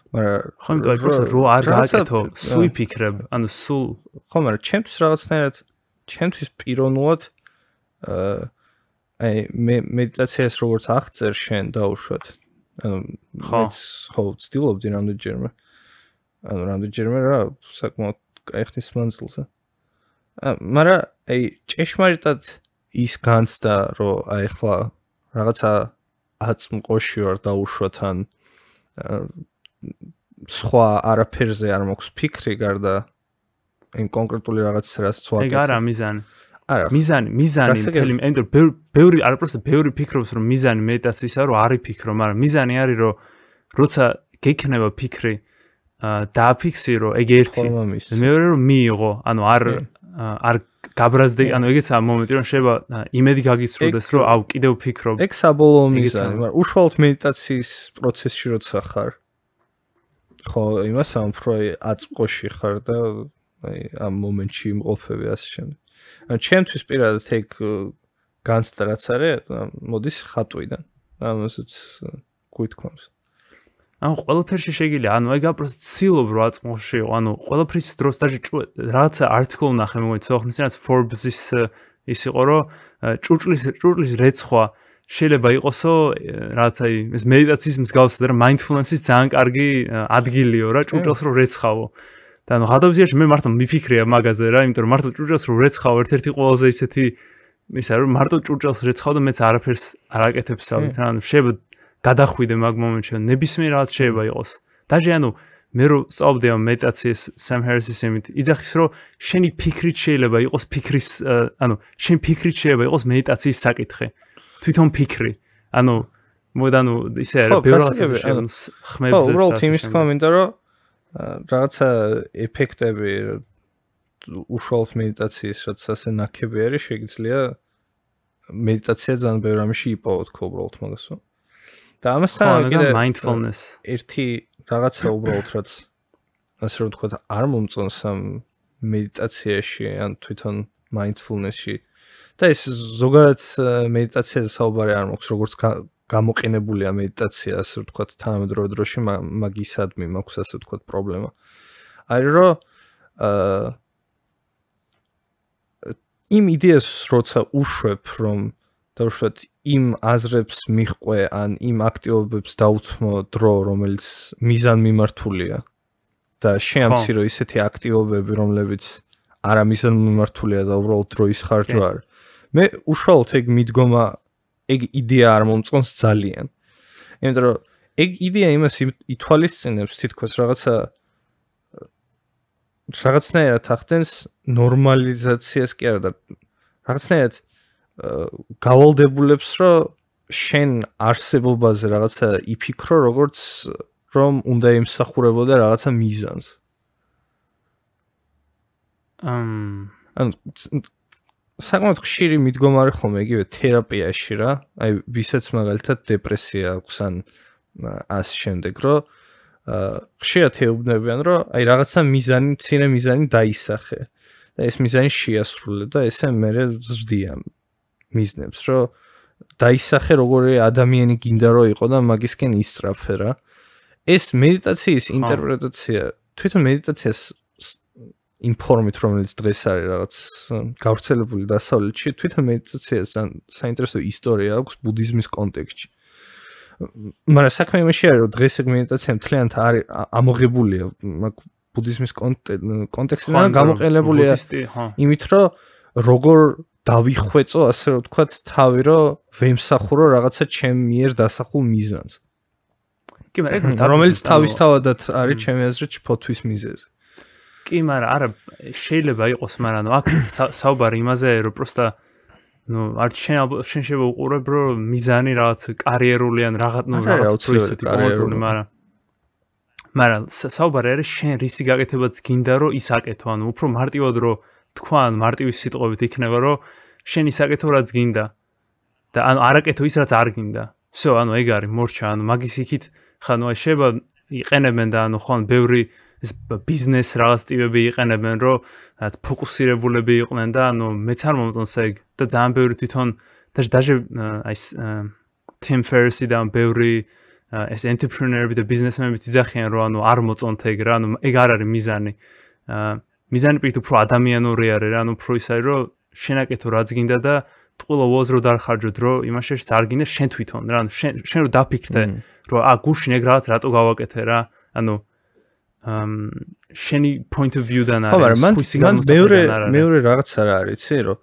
მაგრამ ხო, იმიტომ რომ რო არ გააკეთო, სულ ფიქრებ, ანუ სულ ხო, მაგრამ ჩემთვის რაღაცნაირად ჩემთვის პიროვნულად აი მე მედიტაციას როგორც აღწერ შენ დაუშვათ ანუ მეც ხო ვცდილობდი რამდენჯერმე ანუ რამდენჯერმე რა საკმაოდ აი ხთვის მომძილსა მაგრამ აი ჭეშმარიტად ის განცდა რომ აი ხლა რაღაცა აწმყოში ვარ დაუშვათ ან სხვა არაფერზე არ მაქვს ფიქრი გარდა იმ კონკრეტული რაღაც რას სწორად ეგ არა მიზანი არა მიზანი მიზანი მთელი ენდორ ბევრი არა პროსტა ბევრი ფიქრობს რომ მიზანი მეტაც ისაა რომ არი ფიქრო მაგრამ მიზანი არის რომ როცა გექნება ფიქრი დააფიქსირო ეგ ერთი მეორე რომ მიიღო ანუ არ არ გაბრაზდე ანუ ეგეცა მომენტი რომ შეიძლება იმედი გაგიცრუდეს რომ აუ კიდევ ფიქრობ ეგ საბოლოო მიზანი მაგრამ უშუალოდ მედიტაციის პროცესში როცა ხარ ხო იმასაა უფრო აწყოში ხარ და აი ამ მომენტში იმყოფები ასე შემდეგ. ან ჩემთვის პირადად თეკ განცდა რაც არის, მოდის ხატვიდან. ანუ ესეც გვითქვამს. ან ყველაფერში შეიძლება, ანუ ეგ აპროს ცილობ რა წმოში, ანუ ყველაფრის დროს დაჟი ჭუ რაც article ნახე მომენტ სოხნის რაც Forbes-ის ის იყო რომ ჭურჭლის ჭურჭლის რეცხვა შეიძლება იყოსო რაც აი ეს მედიტაციის მსგავსად და mindfulness-ის ძალიან კარგი ადგილიო რა ჭურჭელს რომ რეცხავო. და ანუ ხადაბზიაში მე მართლა მიფიქრია მაგაზე რა, იმიტომ რომ მართლა ჭურჭელს რო რეცხავ ერთ-ერთი ყველაზე ისეთი ისე რომ მარტო ჭურჭელს რეცხავ და მეც არაფერს არაკეთებსავით რა, ანუ შეიძლება გადახვიდე მაგ მომენტში, ნებისმიერ რაღაც შეიძლება იყოს. დაჟე ანუ მე რო წავდე ამ მედიტაციის სამ ჰერსის იმით, იძახის რომ შენი ფიქრი შეიძლება იყოს ფიქრის ანუ შენ ფიქრი შეიძლება იყოს მედიტაციის საკითხი. თვითონ ფიქრი. ანუ მოდანო ისე რა, ბევრი რაღაცა შეიძლება ხმებზე და ისე. ხო, უბრალოდ იმის თქმა მინდა რომ რაღაცა ეფექტები უშუალოდ მედიტაციის რაც ასე ნაკები არის შეიძლება მედიტაცია ძალიან ბევრ ამში იპოვოთ ხო უბრალოდ მაგასო და ამასთან კიდე mindfulness ერთი რაღაცა უბრალოდ რაც ასე რომ თქვა არ მომწონს ამ მედიტაციაში ან თვითონ mindfulness-ში და ეს ზოგადად მედიტაციაზე საუბარი არ მაქვს როგორც გამოყენებულია მედიტაცია, ასე ვთქვათ, თანამედროვე დროში მაგისადმი მაქვს ასე ვთქვათ პრობლემა. არის რომ აა იმ იდეას როცა უშვებ, რომ დავშვათ იმ აზრებს მიხყვე ან იმ აქტივობებს დაუთმო დრო, რომელიც მიზანმიმართულია და შეამციროს ისეთი აქტივობები, რომლებიც არა მიზანმიმართულია და უბრალოდ დროის ხარჯვა არის. მე უშუალოდ ეგ მიდგომა ეგ იდეა არ მომწონს ძალიან. იმიტომ რომ ეგ იდეა იმას ითვალისწინებს თითქოს რაღაცა რაღაცნაირად ახდენს ნორმალიზაციას კი არა და რაღაცნაირად გავალდებულებს, რომ შენ არსებობაზე რაღაცა იფიქრო, როგორც რომ უნდა იმსახურებოდე რაღაცა მიზანს. ამ საკმაოდ ხშირი მიდგომარე ხოლმე იგივე თერაპიაში რა. აი, ვისაც მაგალითად დეპრესია აქვს ან ას შემდეგ, რომ ხშირად ეუბნებიან, რომ აი რაღაცა მიზანი, ძინე მიზანი დაისახე. და ეს მიზანი შეასრულე და ესე მე ზრდია მიზნებს, რომ დაისახე როგორი ადამიანი გინდა რომ იყო და მაგისკენ ისწრაფე რა. ეს მედიტაციის ინტერპრეტაცია, თვითონ მედიტაციას ინფორმით რომელიც დღეს არის რაღაც გავრცელებული დასავლეთში თვითონ მედიტაციას საინტერესო ისტორია აქვს ბუდიზმის კონტექსტში მაგრამ საქმე იმაში არის რომ დღეს მედიტაცია მთლიანად არის ამოღებულია ბუდიზმის კონტექსტიდან გამოყენებულია იმით რომ როგორ დავიხვეწო ასე რომ ვთქვათ თავი რომ ვემსახურო რაღაცა ჩემს მიერ დასახულ მიზანს კი მაგრამ რომელიც თავისთავადაც არის ჩემი აზრით ფოთვის მიზეზი კი, მაგრამ არა შეიძლება იყოს, მაგრამ აქ საუბარი იმაზე რომ პროსტა ну арчен арчен შევა უყურებ რომ მიზანი რაღაც კარიერული ან რაღაც ну რაღაც ისეთი კონტროლი მაგრამ მაგრამ საუბარი არის შენ რისი გაკეთებაც გინდა რომ ისაკეთო ანუ უფრო მარტივად რომ თქვა ან მარტივი სიტყვებით იქნება რომ შენ ისაკეთო რაც გინდა და ანუ არაკეთო ის რაც არ გინდა всё ანუ ეგ არის მორჩა ანუ მაგის იქით ხან ნუ შეიძლება იყენებენ და ანუ ხან ბევრი ეს ბიზნეს რაღაც ტიპები იყენებენ, რომ რაღაც ფოკუსირებულები იყვნენ და ანუ მეც არ მომწონს ეგ და ძალიან ბევრი თვითონ даже даже აი ტიმ ფერსი და ბევრი ეს ენტერპრენერები და ბიზნესმენები ძიძახიან რომ ანუ არ მოწონთ ეგ რა, ანუ ეგ არ არის მიზანი. მიზანი პირდაპირ უფრო ადამიანური არის რა, ანუ უფრო ის არის რომ შენაკეთო რაც გინდა და ყველა უოს რო დახარჯო დრო იმაში შეიძლება არ გინდა შენ თვითონ რა, ანუ შენ შენ რო დაფიქრდე რომ აგუშინ ეგ რაღაც რატო გავაკეთე რა, ანუ um შენი point of view-დან არის ხო მაგრამ მან მეორე მეორე რაღაცა რა არის ცე რომ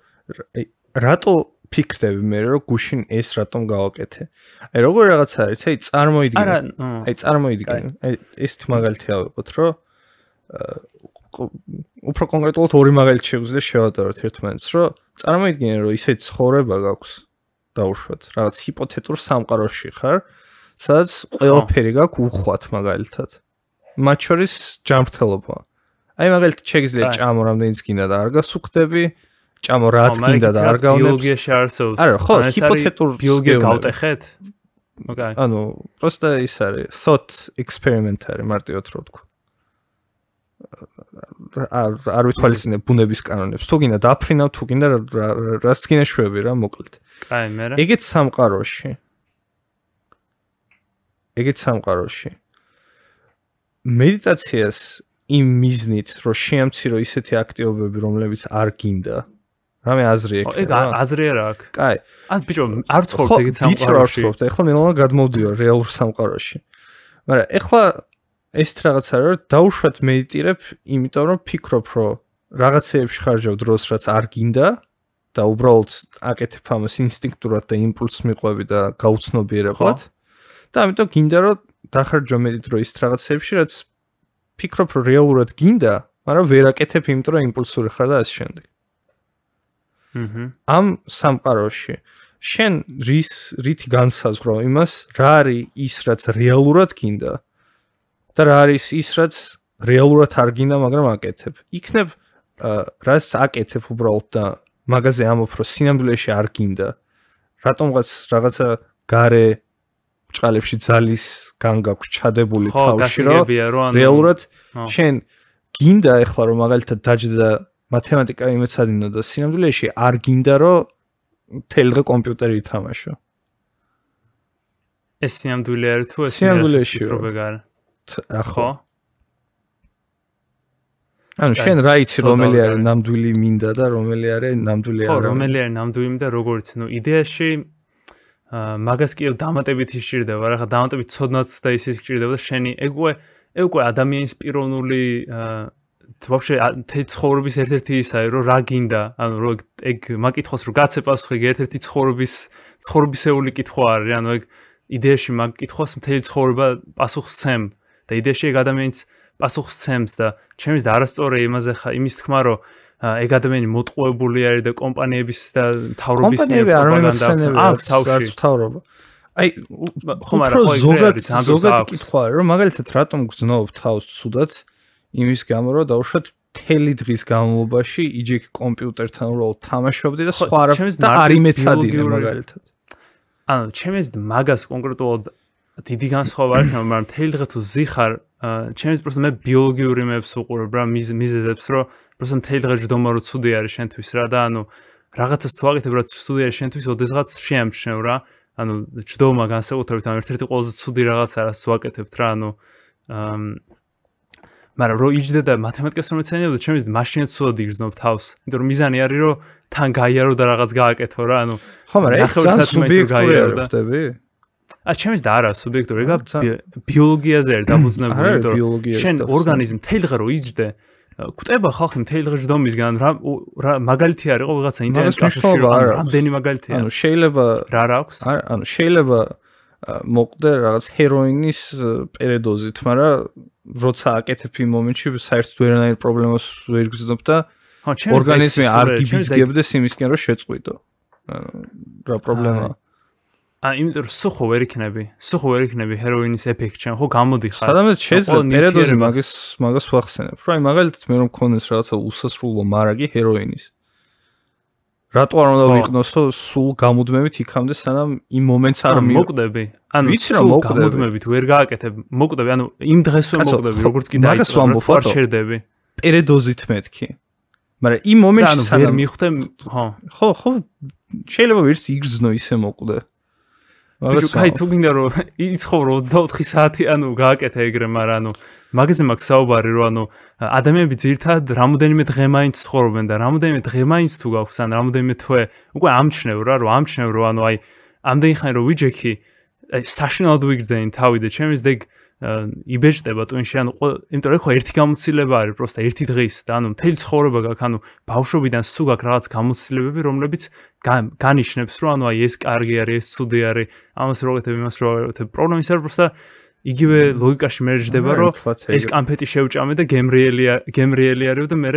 რატო ფიქრდები მე რომ გუშინ ეს რატომ გავაკეთე აი როგორ რაღაც არის ცე წარმოიდგინე არა აი წარმოიდგინე აი ეს თ მაგალითი ავიღოთ რომ უფრო კონკრეტულად ორი მაგალითი შეგვიძლია შევატაროთ ერთმანეთს რომ წარმოიდგინე რომ ისეთ ცხოვრება გაქვს დაუშვათ რაღაც ჰიპოთეტურ სამყაროში ხარ სადაც ყველაფერი გაქვს უხვათ მაგალითად მათ შორის ჯანმრთელობა. აი მაგალითად შეიძლება ჭამო რამდენიც გინდა და არ გასუქდები, ჭამო რაც გინდა და არ გავნებს. ბიოლოგიაში არსებობს. არა, ხო, ჰიპოთეტურ ბიოლოგია გავტეხეთ? მაგალითად. ანუ, просто ის არის thought experiment არის მარტივად რო თქვა. არ არ ვითვალისწინებ ბუნების კანონებს. თუ გინდა დაფრინავ, თუ გინდა რაც გინდა შვები რა, მოკლედ. კაი, მერე. ეგეც სამყაროში. ეგეც სამყაროში. მედიტაციას იმ მიზნით, რომ შეამციროს ისეთი აქტივობები, რომლებიც არ გინდა. რამე აზრი ექნება? ეგ აზრი არა აქვს. კაი. ან ბიჭო, არ ცხოვრობ ეგეთ სამყაროში. ხო, ვიცი რა ცხოვრობ, ეხლა ნელა გადმოვდიო რეალურ სამყაროში. მაგრამ ეხლა ეს რაღაც არის, რომ დაუშვათ მედიტირებ, იმიტომ რომ ფიქრობ, რომ რაღაცეებს ხარჯავ დროს, რაც არ გინდა და უბრალოდ აკეთებ ამას ინსტინქტურად და იმპულსს მიყვები და გაუცნობიერებად. და ამიტომ გინდა რომ დახარჯო მეტი დრო ის რაღაცებში, რაც ფიქრობ რომ რეალურად გინდა, მაგრამ ვერაკეთებ, იმიტომ რომ იმპულსური ხარ და ასე შემდეგ. აჰა. ამ სამყაროში შენ რის რითი განსაზღვრო იმას, რა არის ის, რაც რეალურად გინდა და რა არის ის, რაც რეალურად არ გინდა, მაგრამ აკეთებ. იქნებ რას აკეთებ უბრალოდ და მაგაზე ამ უფრო სინამდვილეში არ გინდა. რატომღაც რაღაცა გარე ბრჭყალებში ძალის განგაქვს ჩადებული თავში რომ რეალურად შენ გინდა ახლა რომ მაგალითად დაჯდა მათემატიკა იმეცადინო და სინამდვილეში არ გინდა რომ მთელი დღე კომპიუტერი ითამაშო ეს სინამდვილე არ თუ ეს სინამდვილეში პრობლემა ხო ანუ შენ რა იცი რომელი არის ნამდვილი მინდა და რომელი არის ნამდვილი არა ხო რომელი არის ნამდვილი და როგორც ნუ იდეაში მაგას კიდევ დამატებით ისჭირდება რა ხა დამატებით ცოდნაც და ის ისჭირდება და შენი ეგ უკვე ეგ უკვე ადამიანის პიროვნული ვაფშე თე ცხოვრების ერთ-ერთი ისაა რომ რა გინდა ანუ რომ ეგ მაკითხოს რომ გაცე პასუხი ერთ-ერთი ცხოვრების ცხოვრისეული კითხვა არის ანუ ეგ იდეაში მაკითხოს მთელი ცხოვრება პასუხს ცემ და იდეაში ეგ ადამიანს პასუხს ცემს და ჩემს და არასწორია იმაზე ხა იმის თქმა რომ ეგ ადამიანი მოტყუებული არის და კომპანიების და თავრობის პროპაგანდას აქვს თავში თავრობა აი ხომ არა ხოლმე ზოგადი კითხვა არის რომ მაგალითად რატომ გძნობ თავს ცუდად იმის გამო რომ დაუშვათ თელი დღის განმავლობაში იჯეკ კომპიუტერთან უბრალოდ თამაშობდი და სხვა არაფერს და არ იმეცადინე მაგალითად ანუ ჩემს მაგას კონკრეტულად დიდი განსხვავება არის მაგრამ თელი დღე თუ ზიხარ ჩემს პროსტა მე ბიოლოგიური მეებს უყურებ რა მიზეზებს რომ просто მთელი დღე ჯდომა რომ ცუდი არის შენთვის რა და ანუ რაღაცას თუ აგიტებ რა ცუდი არის შენთვის ოდესღაც შეამჩნევ რა ანუ ჯდომა განსაკუთრებით ანუ ერთ-ერთი ყველაზე ცუდი რაღაცა რა სვაკეთებთ რა ანუ მაგრამ რო იჯდედა მათემატიკას რომ ეცენია და ჩემს მაშინაც ცუდად იგრძნობ თავს იმიტომ რომ მიზანი არის რომ თან გაიარო და რაღაც გააკეთო რა ანუ ხო მაგრამ ეხლა ცუდი სუბიექტურია ხტები ა ჩემს და არა სუბიექტური გა ბიოლოგიაზე არ დაფუძნებული იმიტომ რომ შენ ორგანიზმი თელღა რო იჯდე ქვტება ხალხი მთელი დღე ჯდომისგან რა რა მაგალითი არისო ვიღაცა ინტერნეტში რამდენი მაგალითია ანუ შეიძლება რა რა აქვს ანუ შეიძლება მოყდე რაღაც ჰეროინის პერედოზით მაგრამ როცა აკეთებ იმ მომენტში საერთოდ ვერანაირ პრობლემას ვერ გძნობ და ორგანიზმი არ გიბიძგებდეს იმისკენ რომ შეწყვიტო ანუ რა პრობლემაა ა იმიტომ რომ სუხო ვერ იქნები, სუხო ვერ იქნები ჰეროინის ეფექტი ჩვენ ხო გამოდიხარ. სადამეც შეიძლება პერიოდოზე მაგის მაგას ვახსენებ. რა, მაგალითად მე რომ მქონდეს რაღაცა უსასრულო მარაგი ჰეროინის. რატო არ უნდა ვიყნოსო სულ გამოდმევით იქამდე სანამ იმ მომენტს არ მოკვდები? ანუ ვიცი რომ მოკვდები, ვერ გააკეთებ, მოკვდები, ანუ იმ დღესვე მოკვდები, როგორც კიდე აი რა ვარჩერდები. პერიოდოზით მეთქი. მაგრამ იმ მომენტში სანამ ვერ მიხვდე, ხო. ხო, ხო შეიძლება ვერც იგრძნო ისე მოკვდები. ბიჭო, кай თუ გინდა რომ იცხოვრო 24 საათი, ანუ გააკეთე ეგრე, მაგრამ ანუ მაგაზე მაქვს საუბარი, რომ ანუ ადამიანები ძირთად რამოდენიმე დღე მაინც ცხოვრობენ და რამოდენიმე დღე მაინც თუ გაქვს ან რამოდენიმე თვე, უკვე ამჩნევ რა, რომ ამჩნევ რომ ანუ აი ამდენი ხანი რომ ვიჯექი საშინაოდ ვიგზენ თავი და ჩემს დეგ იბეჭდება ტვინში, ანუ იმიტომ რომ ხო ერთი გამოცდილება არის, просто ერთი დღის და ანუ მთელი ცხოვრება გაქვს, ანუ ბავშვობიდან სულ გაქვს რაღაც გამოცდილებები, რომლებიც განიშნებს, რომ ანუ აი ეს კარგი არის, ეს ცუდი არის, ამას რო აკეთებ, იმას რო აკეთებ. პრობლემის არის просто იგივე ლოგიკაში მერჯდება, რომ ეს კანფეტი შევჭამე და გემრიელია, გემრიელი არის და მე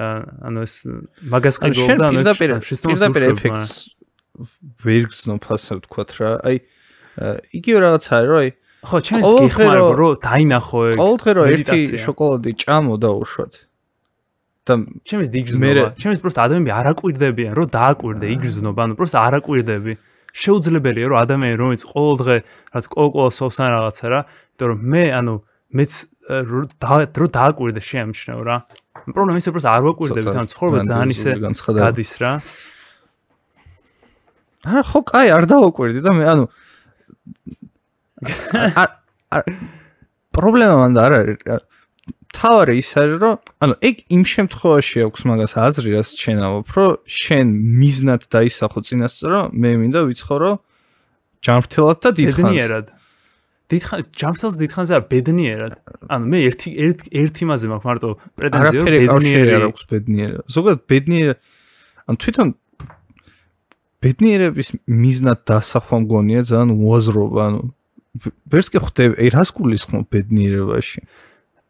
ანუ ეს მაგას ყიდობდა, ანუ შეესაბამება ეფექტს ვერ გცნობ ასე ვთქვა რა. აი იგივე რაღაც არის, რომ აი ხო, ჩემს გეხმარება რომ დაინახო ეგ. ყოველდღე რომ ერთი შოკოლადი ჭამო და უშვათ. და ჩემს დიგზნობა, ჩემს პროსტა ადამიანები არ აკვირდებიან, რომ დააკვირდე იგზნობა, ანუ პროსტა არ აკვირდები. შეუძლებელია რომ ადამიანი რომელიც ყოველდღე რაც კოკოა სოს ან რაღაცა რა, იმიტომ რომ მე ანუ მეც რომ დააკვირდე შეამჩნევ რა. პრობლემა ისე პროსტა არ ვაკვირდები, თან ცხოვრება ძალიან ისე გადის რა. არა ხო, კაი, არ დააკვირდი და მე ანუ პრობლემა მანდ არ არის. თავი ის არის, რომ ანუ ეგ იმ შემთხვევაში აქვს მაგას აზრი, რაც შეიძლება, რომ შენ მიზნად დაისახო წინასწარო, მე მინდა ვიცხოვრო ჯამრთელად და დიდხანს. დიდხან ჯამრთელს დიდხანს არა ბედნიერად. ანუ მე ერთი ერთ იმაზე მაქვს მარტო პრეტენზია, ბედნიერი არ აქვს ბედნიერი. ზოგადად ბედნიერი ან თვითონ ბედნიერების მიზნად დასახვა მგონია ძალიან უაზრო, ანუ ვერს კი ხვდე რას გულისხმობ ბედნიერებაში?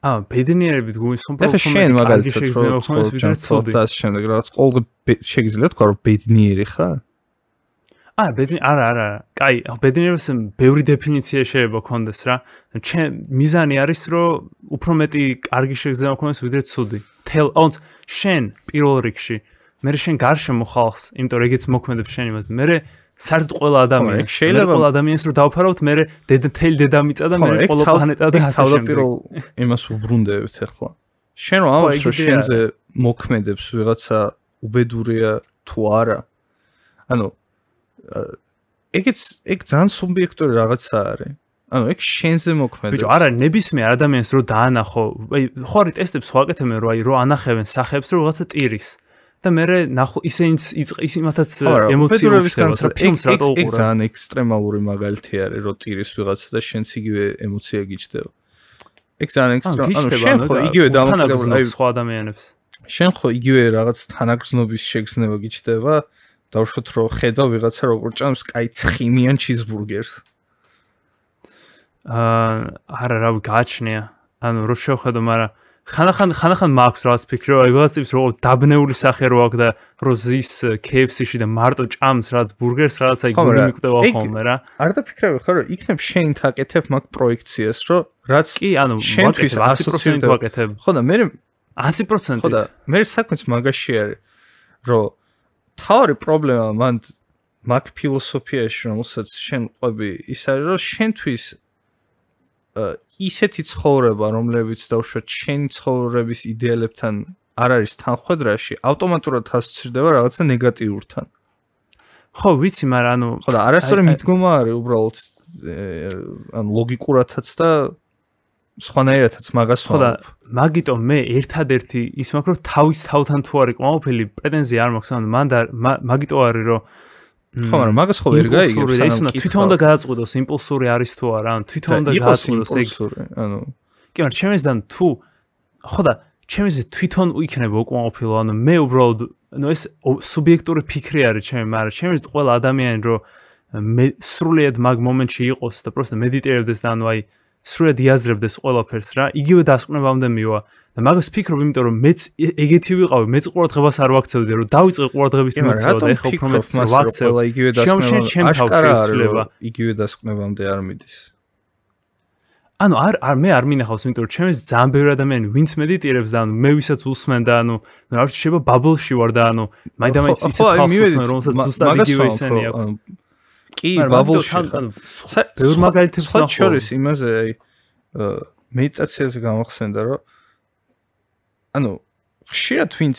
ა ბედნიერებით გულისხმობ ხომ? ეხა შენ მაგალითად რო ცოტას შემდეგ რაღაც ყოველ შეიძლება თქვა რომ ბედნიერი ხარ? ა ბედნი არა არა. კაი, ბედნიერებს ბევრი დეფინიცია შეიძლება ქონდეს რა. ჩემ მიზანი არის რომ უფრო მეტი კარგი შეგრძნება ქონდეს ვიდრე ცუდი. Tell on shen პირველ რიგში. მე შენ გარშემო ხალხს, იმიტომ რომ ეგეც მოქმედებს შენ იმას. მე საერთოდ ყველა ადამიანი შეიძლება ყველა ადამიანს რომ დავფარავთ მე დედთელ დედამიწა და მე ყველა პლანეტა და ასე შემდეგ პირველ იმას უბრუნდებით ახლა შენ რომ ამბობ რომ შენზე მოქმედებს ვიღაცა უბედურია თუ არა ანუ ეგეც ეგ ძალიან სუბიექტური რაღაცა არის ანუ ეგ შენზე მოქმედებს ბიჭო არა ნებისმიერ ადამიანს რომ დაანახო აი ხო არის ტესტებს ხო აკეთებენ რომ აი რომ ანახევენ სახებს რომ ვიღაცა ტირის და მე ნახო ისინიც ის იმათაც ემოციურობისგან რა ფილმს რა თქო ეგ ძალიან ექსტრემალური მაგალითი არის რომ ტირის ვიღაცა და შენც იგივე ემოცია გიჩდება ეგ ძალიან ექსტრემალური ანუ შენ ხო იგივე დამოკიდებული სხვა ადამიანებს შენ ხო იგივე რაღაც თანაგრძნობის შეგრძნება გიჩდება დავშოთ რომ ხედავ ვიღაცა როგორ ჭამს კაი ცხიმიან ჩიზბურგერს აა არა რა გაჩნია ანუ რო შევხედო მაგრამ ხანახან ხანახან მაქვს რაღაც ფიქრი, რომ ეგას ტიპს როგორ დაბნეული სახე რო აქვს და როზის KFC-ში და მარტო ჭამს რაღაც ბურგერს, რაღაც აი გული მიკდება ხოლმე რა. არ დაფიქრები ხარო, იქნებ შენ თაკეთებ მაგ პროექციას, რომ რაც კი, ანუ მოაკეთებ 100%-ით ვაკეთებ. ხო და მე 100%-ით. ხო და მე საკუთს მაგაში არის რომ თორე პრობლემა მან მაგ ფილოსოფიაში რომ შენ ყვები ის არის რომ შენთვის ისეთი ცხოვრება, რომლებიც დავშვათ შენი ცხოვრების იდეალებთან არ არის თანხვედრაში, ავტომატურად ასოცირდება რაღაცა ნეგატიურთან. ხო, ვიცი, მაგრამ ანუ ხო და არასწორი მიდგომა არის უბრალოდ ან ლოგიკურადაც და სხვანაირადაც მაგას ხო და მაგიტომ მე ერთადერთი ის მაქრო თავის თავთან თუ არის კმაყოფილი პრეტენზია არ მაქვს ანუ მანდ მაგიტო არის რომ ხო, მაგრამ მაგას ხო ვერ გაიგებს, ანუ ის უნდა თვითონ და გადაწყვეტოს იმპულსური არის თუ არა, ან თვითონ და გადაწყვეტოს ეგ იმპულსური, ანუ კი, მაგრამ ჩემისგან თუ ხოდა ჩემზე თვითონ იქნება უკმაყოფილო, ანუ მე უბრალოდ ნუ ეს სუბიექტური ფიქრი არის ჩემი, მაგრამ ჩემზე ყველა ადამიანი რო მე სრულიად მაგ მომენტში იყოს და პროსტა მედიტირებდეს და ანუ აი სრულად იაზრებდეს ყველაფერს რა, იგივე დასკვნებამდე მივა. და მაგას ფიქრობ, იმიტომ რომ მეც ეგეთი ვიყავი, მეც ყურადღებას არ ვაქცევდი, რომ დავიწყე ყურადღების მიმართ, და ეხა უფრო მეც ვაქცევ. შემშენ ჩემ თავშეცლება. იგივე დასკვნებამდე არ მიდის. ანუ არ არ მე არ მინახავს, იმიტომ რომ ჩემ ეს ძალიან ბევრი ადამიანი ვინც მედიტირებს და ანუ მე ვისაც უსმენ და ანუ რა ვიცი, შეიძლება ბაბლში ვარ და ანუ მაინდამაინც ისეთ ხალხს ვნახავ, რომელსაც უბრალოდ იგივე ისენი აქვს. კი, ბაბლში. ბევრ მაგალითებს ვნახავ. სხვა შორის იმაზე აი მედიტაციაზე გამახსენდა რომ ანუ ხშირად ვინც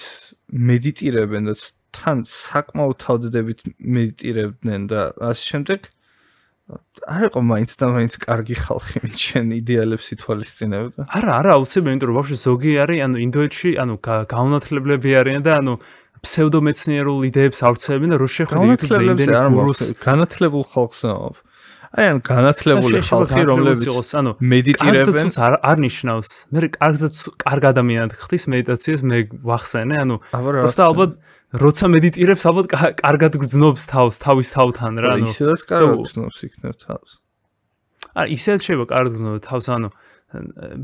მედიტირებენ და თან საკმაოდ თავდადებით მედიტირებდნენ და ასე შემდეგ არ იყო მაინც და მაინც კარგი ხალხი ჩვენ იდეალებს ითვალისწინებდა. არა, არა, უცებ მე, მაგრამ ვაფშე ზოგი არის, ანუ ინდოეთში, ანუ გაუნათლებლები არიან და ანუ ფსევდომეცნიერულ იდეებს ავრცელებენ და რო შეხვდით ძეიმენ რუს განათლებულ ხალხსაო. აი ან განათლებული ხალხი რომლებიც ანუ მედიტირებენ არნიშნავს მე კარგადაც კარგ ადამიანად ხთვის მედიტაციას მე ვახსენე ანუ просто ალბათ როცა მედიტირებს ალბათ კარგად გძნობს თავს თავის თავთან რა ანუ ისედაც კარგად გძნობს იქნებ თავს აი ისედაც შეიძლება კარგად გძნობ თავს ანუ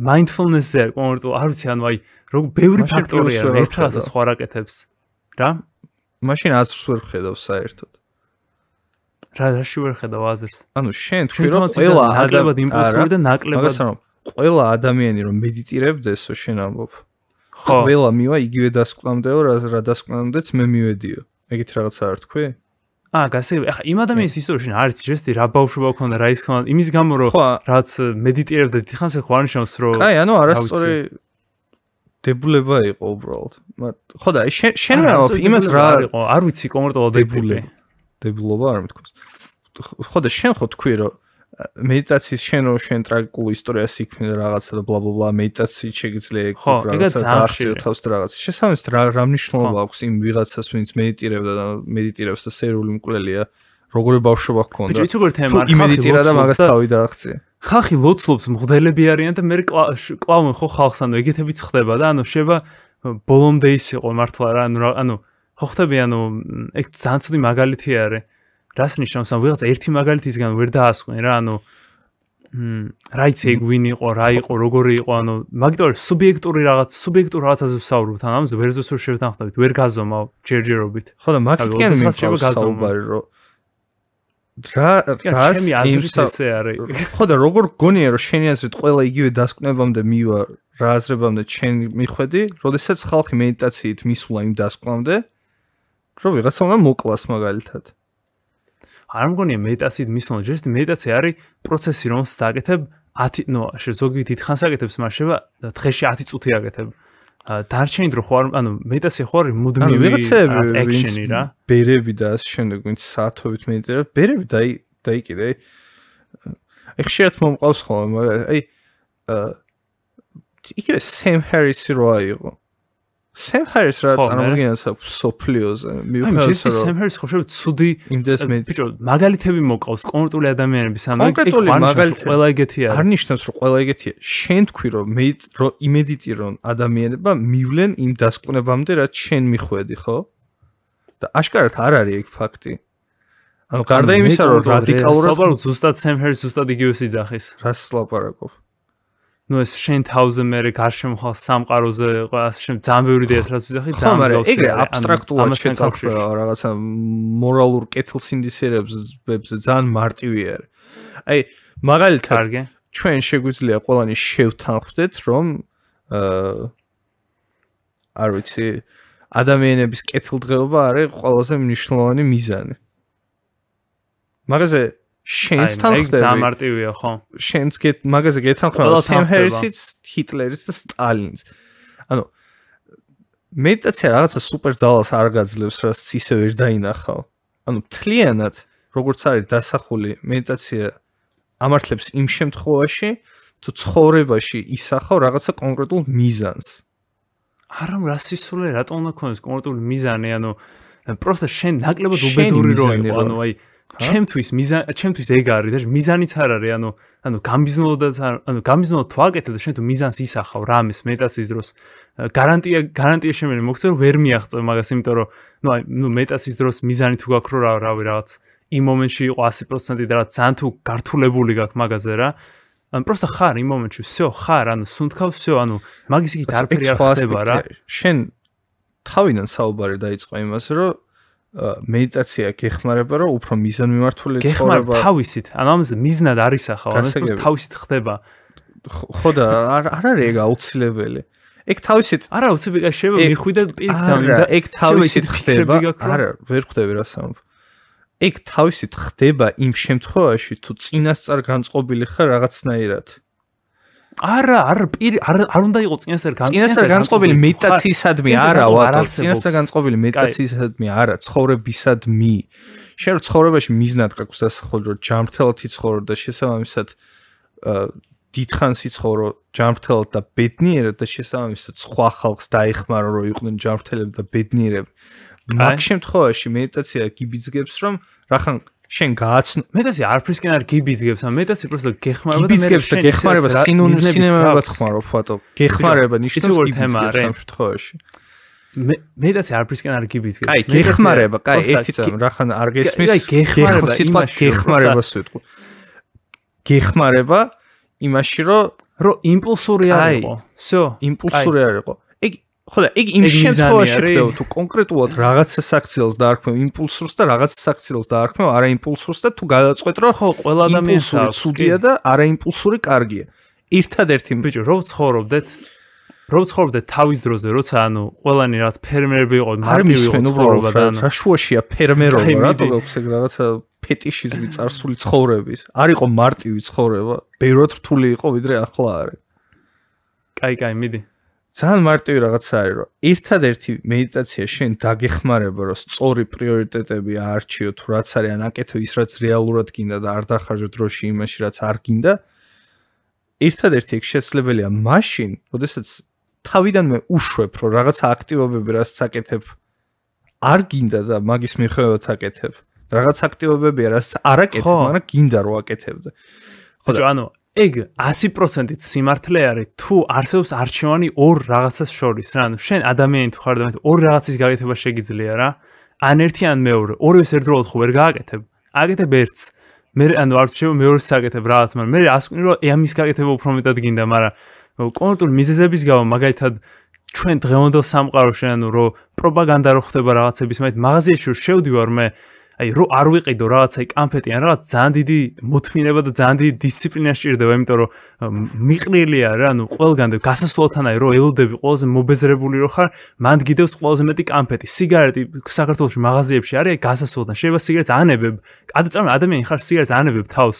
mindfulness-ზე კონკრეტო არ ვიცი ანუ აი როგ ბევრი ფაქტორია ერთ რაზე სხვა რაკეთებს რა მაშინ აზრს ვერ ხედავ საერთოდ რა რაში ვერ ხედავ აზერს? ანუ შენ თქვი რომ ყველა ადამიანი იმპულსური და ნაკლებად მაგასთან რომ ყველა ადამიანი რომ მედიტირებდესო შენ ამბობ. ხო. ყველა მივა იგივე დასკვნამდეო რა რა დასკვნამდეც მე მივედიო. ეგეთ რაღაცა არ თქვი? აა გასაგებია. ახლა იმ ადამიანის ისტორიაში არის ჯესტი რა ბავშვობა ქონდა, რა ის ქონდა. იმის გამო რომ რაც მედიტირებდა თიხანს ეხო არნიშნავს რომ აი ანუ არასწორი დებულება იყო უბრალოდ. მაგრამ ხო და შენ შენ რა ვფიქრობ იმას რა არ ვიცი კონკრეტულად დებულები. დებილობა არ მეთქოს. ხო და შენ ხო თქვი რომ მედიტაციის შენ რო შენ ტრაგიკული ისტორია სიქმნე რაღაცა და ბლაბლა მედიტაციით შეიძლება რაღაცა დაარჩიო თავს და რაღაცა შესამის რა მნიშვნელობა აქვს იმ ვიღაცას ვინც მედიტირებდა და მედიტირებს და სერიული მკვლელია როგორი ბავშვობა ჰქონდა ბიჭი როგორ თემა არ ხარ იმედიტირა და მაგას თავი დააღწია ხახი ლოცლობს მღდელები არიან და მე კლავენ ხო ხალხს ანუ ეგეთებიც ხდება და ანუ შეიძლება ბოლომდე ის იყო მართლა რა ანუ ანუ ხო ხთები ანუ ეგ ძალიან ცივი მაგალითი არის რას ნიშნავს ან ვიღაც ერთი მაგალითისგან ვერ დაასვენ რა ანუ რაიც ეგ ვინ იყო რა იყო როგორი იყო ანუ მაგიტომ სუბიექტური რაღაც სუბიექტურ რაღაცაზე ვსაუბრობთ ან ამას ვერზუსურ შევთან ხთავით ვერ გაზომავ ჯერჯერობით ხო და მაგიტკენ შევ გაზომავ რა რა ჩემი აზრით ესე არის ხო და როგორ გონია რომ შენი აზრით ყველა იგივე დასკვნებამდე მივა რა აზრებამდე ჩემი მიხედი როდესაც ხალხი მედიტაციით მისულა იმ დასკვნამდე რომ ვიღაცა უნდა მოკლას მაგალითად. არ მგონია მეტაცით მისვლა, just მედაცი არის პროცესი, რომ საკეთებ 10, ნუ ზოგი დიდხანს აკეთებს, მარშება დღეში 10 წუთი აკეთებ. დარჩენი დრო ხო არ ანუ მეტაცი ხო არის მუდმივი ვიღაცები რა. ბერები და ასე შემდეგ, ვინც საათობით მეტერებს, ბერები დაი დაიკიდე. აი ხშირად მომყავს ხოლმე, აი აი იქე სემ ჰარისი როა იყო. Sam Harris რა წარმოგიდგენს სოფლიოზე მიუხედავად რომ Sam Harris ხშირად ცუდი ბიჭო მაგალითები მოყავს კონკრეტული ადამიანები სამი კონკრეტული მაგალითი ყველა ეგეთია არნიშნავს რომ ყველა ეგეთია შენ თქვი რომ მე რომ იმედიტი რომ ადამიანებმა მივლენ იმ დასკვნებამდე რაც შენ მიხვედი ხო და აშკარად არ არის ეგ ფაქტი ანუ გარდა იმისა რომ რადიკალურად ზუსტად Sam Harris ზუსტად იგივე სიძახის რას ლაპარაკობ ну ეს შენ თავზე მე გარშემო ხალ სამყაროზე ყველას შენ ძალიან ბევრი დიდი ეს რაც ვიძახი ძალიან ძლიერ ხო მაგრამ ეგრე აბსტრაქტულად შეკავ რაღაცა მორალურ კეთილსინდისერებს ვებზე ძალიან მარტივი არ აი მაგალითად ჩვენ შეგვიძლია ყველანი შევთანხმდეთ რომ აა არ ვიცი ადამიანების კეთილდღეობა არის ყველაზე მნიშვნელოვანი მიზანი მაგაზე შენს თანხდები. აი, ძა მარტივია, ხო. შენს გეთ მაგაზე გეთანხმება სამ ჰერსიც, ჰიტლერის და სტალინს. ანუ მედიტაცია რაღაცა სუპერ ძალას არ გაძლევს, რას ისე ვერ დაინახავ. ანუ თლიანად როგორც არის დასახული მედიტაცია ამართლებს იმ შემთხვევაში, თუ ცხოვრებაში ისახავ რაღაცა კონკრეტულ მიზანს. არამ რასისულე რატომ უნდა ქონდეს კონკრეტული მიზანი, ანუ просто შენ ნაკლებად უბედური როი, ანუ აი ჩემთვის მიზანი ჩემთვის ეგ არის და მიზანიც არ არის ანუ ანუ გამიზნულოთ ანუ გამიზნულოთ თვაკეთილ და შენ თუ მიზანს ისახავ რამის მეტასის დროს გარანტია გარანტია შენ მე მოხსენ რომ ვერ მიაღწევ მაგას იმიტომ რომ ნუ აი ნუ მეტასის დროს მიზანი თუ გაქრო რა რავი რაღაც იმ მომენტში იყო 100% და რა ძალიან თუ გართულებული გაქვს მაგაზე რა ან просто ხარ იმ მომენტში всё ხარ ანუ სუნთქავ всё ანუ მაგის იგი დარფერი არ ხდება რა შენ თავიდან საუბარი დაიწყო იმას რომ მედიტაცია გეხმარება რომ უფრო მიზნად მიმართული ცხოვრება გეხმარ თავისით ან ამას მიზნად არის ახლა ანუ ეს თავისით ხდება ხო და არ არის ეგ აუცილებელი ეგ თავისით არა უცებია შევე მიხვიდა პირ დავიდა ეგ თავისით ხდება არა ვერ ხდები რა სამ ეგ თავისით ხდება იმ შემთხვევაში თუ წინასწარ განწყობილი ხარ რაღაცნაირად არა, არ პირ არ არ უნდა იყოს წინასწარ განწყობილი განწყობილი მედიტაციისადმი არა, ვატო. წინასწარ განწყობილი მედიტაციისადმი არა, ცხოვრებისადმი. შენ ცხოვრებაში მიზნად გაქვს და ხოლმე ჯამრთელთი ცხოვრო და შესაბამისად დიდხანსი ცხოვრო ჯამრთელად და ბედნიერად და შესაბამისად სხვა ხალხს დაეხმარო რომ იყვნენ ჯამრთელები და ბედნიერები. მაგ შემთხვევაში მედიტაცია გიბიძგებს რომ რახან შენ გააცნო მეტესე არფრისკენ არ გიბიძგებს ან მეტესე უბრალოდ გეხმარება და მე გიბიძგებს და გეხმარება სინონიმებად ხმარო ფოტო გეხმარება ნიშნავს გიბიძგებს შემთხვევაში მე მეტესე არფრისკენ არ გიბიძგებს კაი გეხმარება კაი ერთი წამ რახან არ გესმის გეხმარება სიტყვა გეხმარება სიტყვა გეხმარება იმაში რომ რომ იმპულსური არ იყო სო იმპულსური არ იყო ხო და იგი იმ შემთხვევაში ხდება თუ კონკრეტულად რაღაცას აქცილს დაარქმევ იმპულსურს და რაღაცას აქცილს დაარქმევ არა იმპულსურს და თუ გადაწყვეტრო ხო ყველა ადამიანს უცუდია და არა იმპულსური კარგია ერთადერთი ბიჭო რო ვცხოვრობდეთ რო ვცხოვრობდეთ თავის დროზე როცა ანუ ყველანი რაც ფერმერები იყო მარტივი ვცხოვრობდა და ანუ საშუაშია ფერმერობა რა დაგაქვს ეგ რაღაცა ფეტიშიზმი царსული ცხოვრების არ იყო მარტივი ცხოვრება ბევრად რთული იყო ვიდრე ახლა არის კაი კაი მიდი ძალიან მარტივი რაღაცა არის, რომ ერთადერთი მედიტაცია შენ დაგეხმარება, რომ სწორი პრიორიტეტები აარჩიო თუ რაც არის ან აკეთო ის რაც რეალურად გინდა და არ დახარჯო დროში იმაში რაც არ გინდა. ერთადერთი ეგ შესაძლებელია მაშინ, როდესაც თავიდანვე უშვებ, რომ რაღაც აქტივობები რაც წაკეთებ არ გინდა და მაგის მიხედვით აკეთებ. რაღაც აქტივობებია, რაც არაკეთებ, მაგრამ გინდა რომ აკეთებ. ხო, ანუ ეგ 100%-ით სიმართლე არის თუ არსებს არჩევანი ორ რაღაცას შორის რა ანუ შენ ადამიანით ხარ და მე ორ რაღაცის გაკეთება შეგიძლია რა ან ერთი ან მეორე ორივეს ერთდროულად ხო ვერ გააკეთებ აკეთებ ერთს მე ანუ არჩევ მეორეს აკეთებ რაღაც მაგრამ მე ასკვნი რომ ამის გაკეთება უფრო მეტად გინდა მაგრამ კონტურ მიზეზების გამო მაგალითად ჩვენ დღევანდელ სამყაროში ანუ რომ პროპაგანდა რო ხდება რაღაცების მაგით მაღაზიაში რომ შევდივარ მე აი რო არ ვიყიდო რაღაცაი კანფეტი ან რაღაც ძალიან დიდი მოთმინება და ძალიან დიდი დისციპლინა სჭირდება იმიტომ რომ მიყრილია რა ნუ ყველგან და გასასვლელთან აი რო ელოდები ყველაზე მობეზრებული რო ხარ მან გიდევს ყველაზე მეტი კანფეტი სიგარეტი საქართველოს მაღაზიებში არის გასასვლელთან შეიძლება სიგარეტს ანებებ ადამიანი ადამიანი ხარ სიგარეტს ანებებ თავს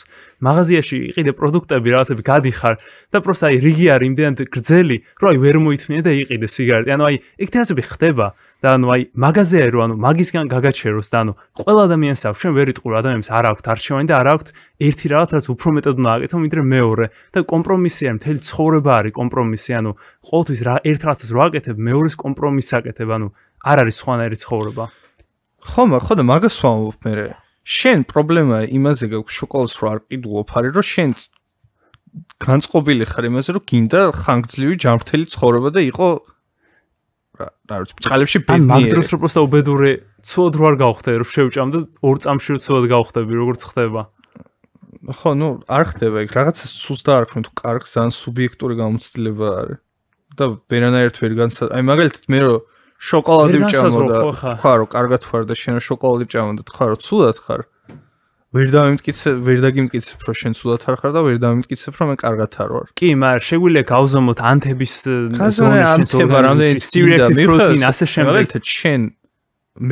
მაღაზიაში იყიდე პროდუქტები რაღაცები გადიხარ და პროსაი რიგი არის იმდენად გრძელი რომ აი ვერ მოითმინე და იყიდე სიგარეტი ანუ აი ეგ თანაცები ხდება და ანუ აი მაღაზია რო ანუ მაგისგან გაგაჩეროს და ანუ ყველა ადამიანს აქვს ჩვენ ვერიტყუ ადამიანებს არ აქვთ არჩევანი და არ აქვთ ერთი რაღაც რაც უფრო მეტად უნდა აკეთო ვიდრე მეორე და კომპრომისი არის მთელი ცხოვრება არის კომპრომისი ანუ ყოველთვის რა ერთ რაღაცას რო აკეთებ მეორის კომპრომისს აკეთებ ანუ არ არის სხვანაირი ცხოვრება ხო ხო და მაგას ვამბობ მე შენ პრობლემა იმაზე გაქვს შოკოლადს რო არ ყიდულობ არის რომ შენ განწყობილი ხარ იმაზე რომ გინდა ხანგძლივი ჯანმრთელი ცხოვრება და იყოს რა ვიცი ბჭყალებში ბედნიერი ან მაგდროს რო просто უბედური ცუდ რო არ გავხდე რო შევჭამდე ორ წამში რო ცუდად გავხდები როგორ ხდება ხო ნუ არ ხდება ეგ რაღაცა სუსს და არ ქნით კარგს ძალიან სუბიექტური გამოცდილება არის და ბერანაერთ ვერ განს აი მაგალითად მე რო შოკოლადი ვჭამოდა თქვა რო კარგად ხარ და შენ შოკოლადი ჭამოდა თქვა რო ცუდად ხარ ვერ დამიმტკიცე ვერ დაგიმტკიცებ რომ შენ სულად არ ხარ და ვერ დამიმტკიცებ რომ მე კარგად არ ვარ. კი, მაგრამ შეგვიძლია გავზომოთ ანთების ზონის შეფა რამდენი სიუნიტი პროტეინი ასე შემდეგ. მაგრამ შენ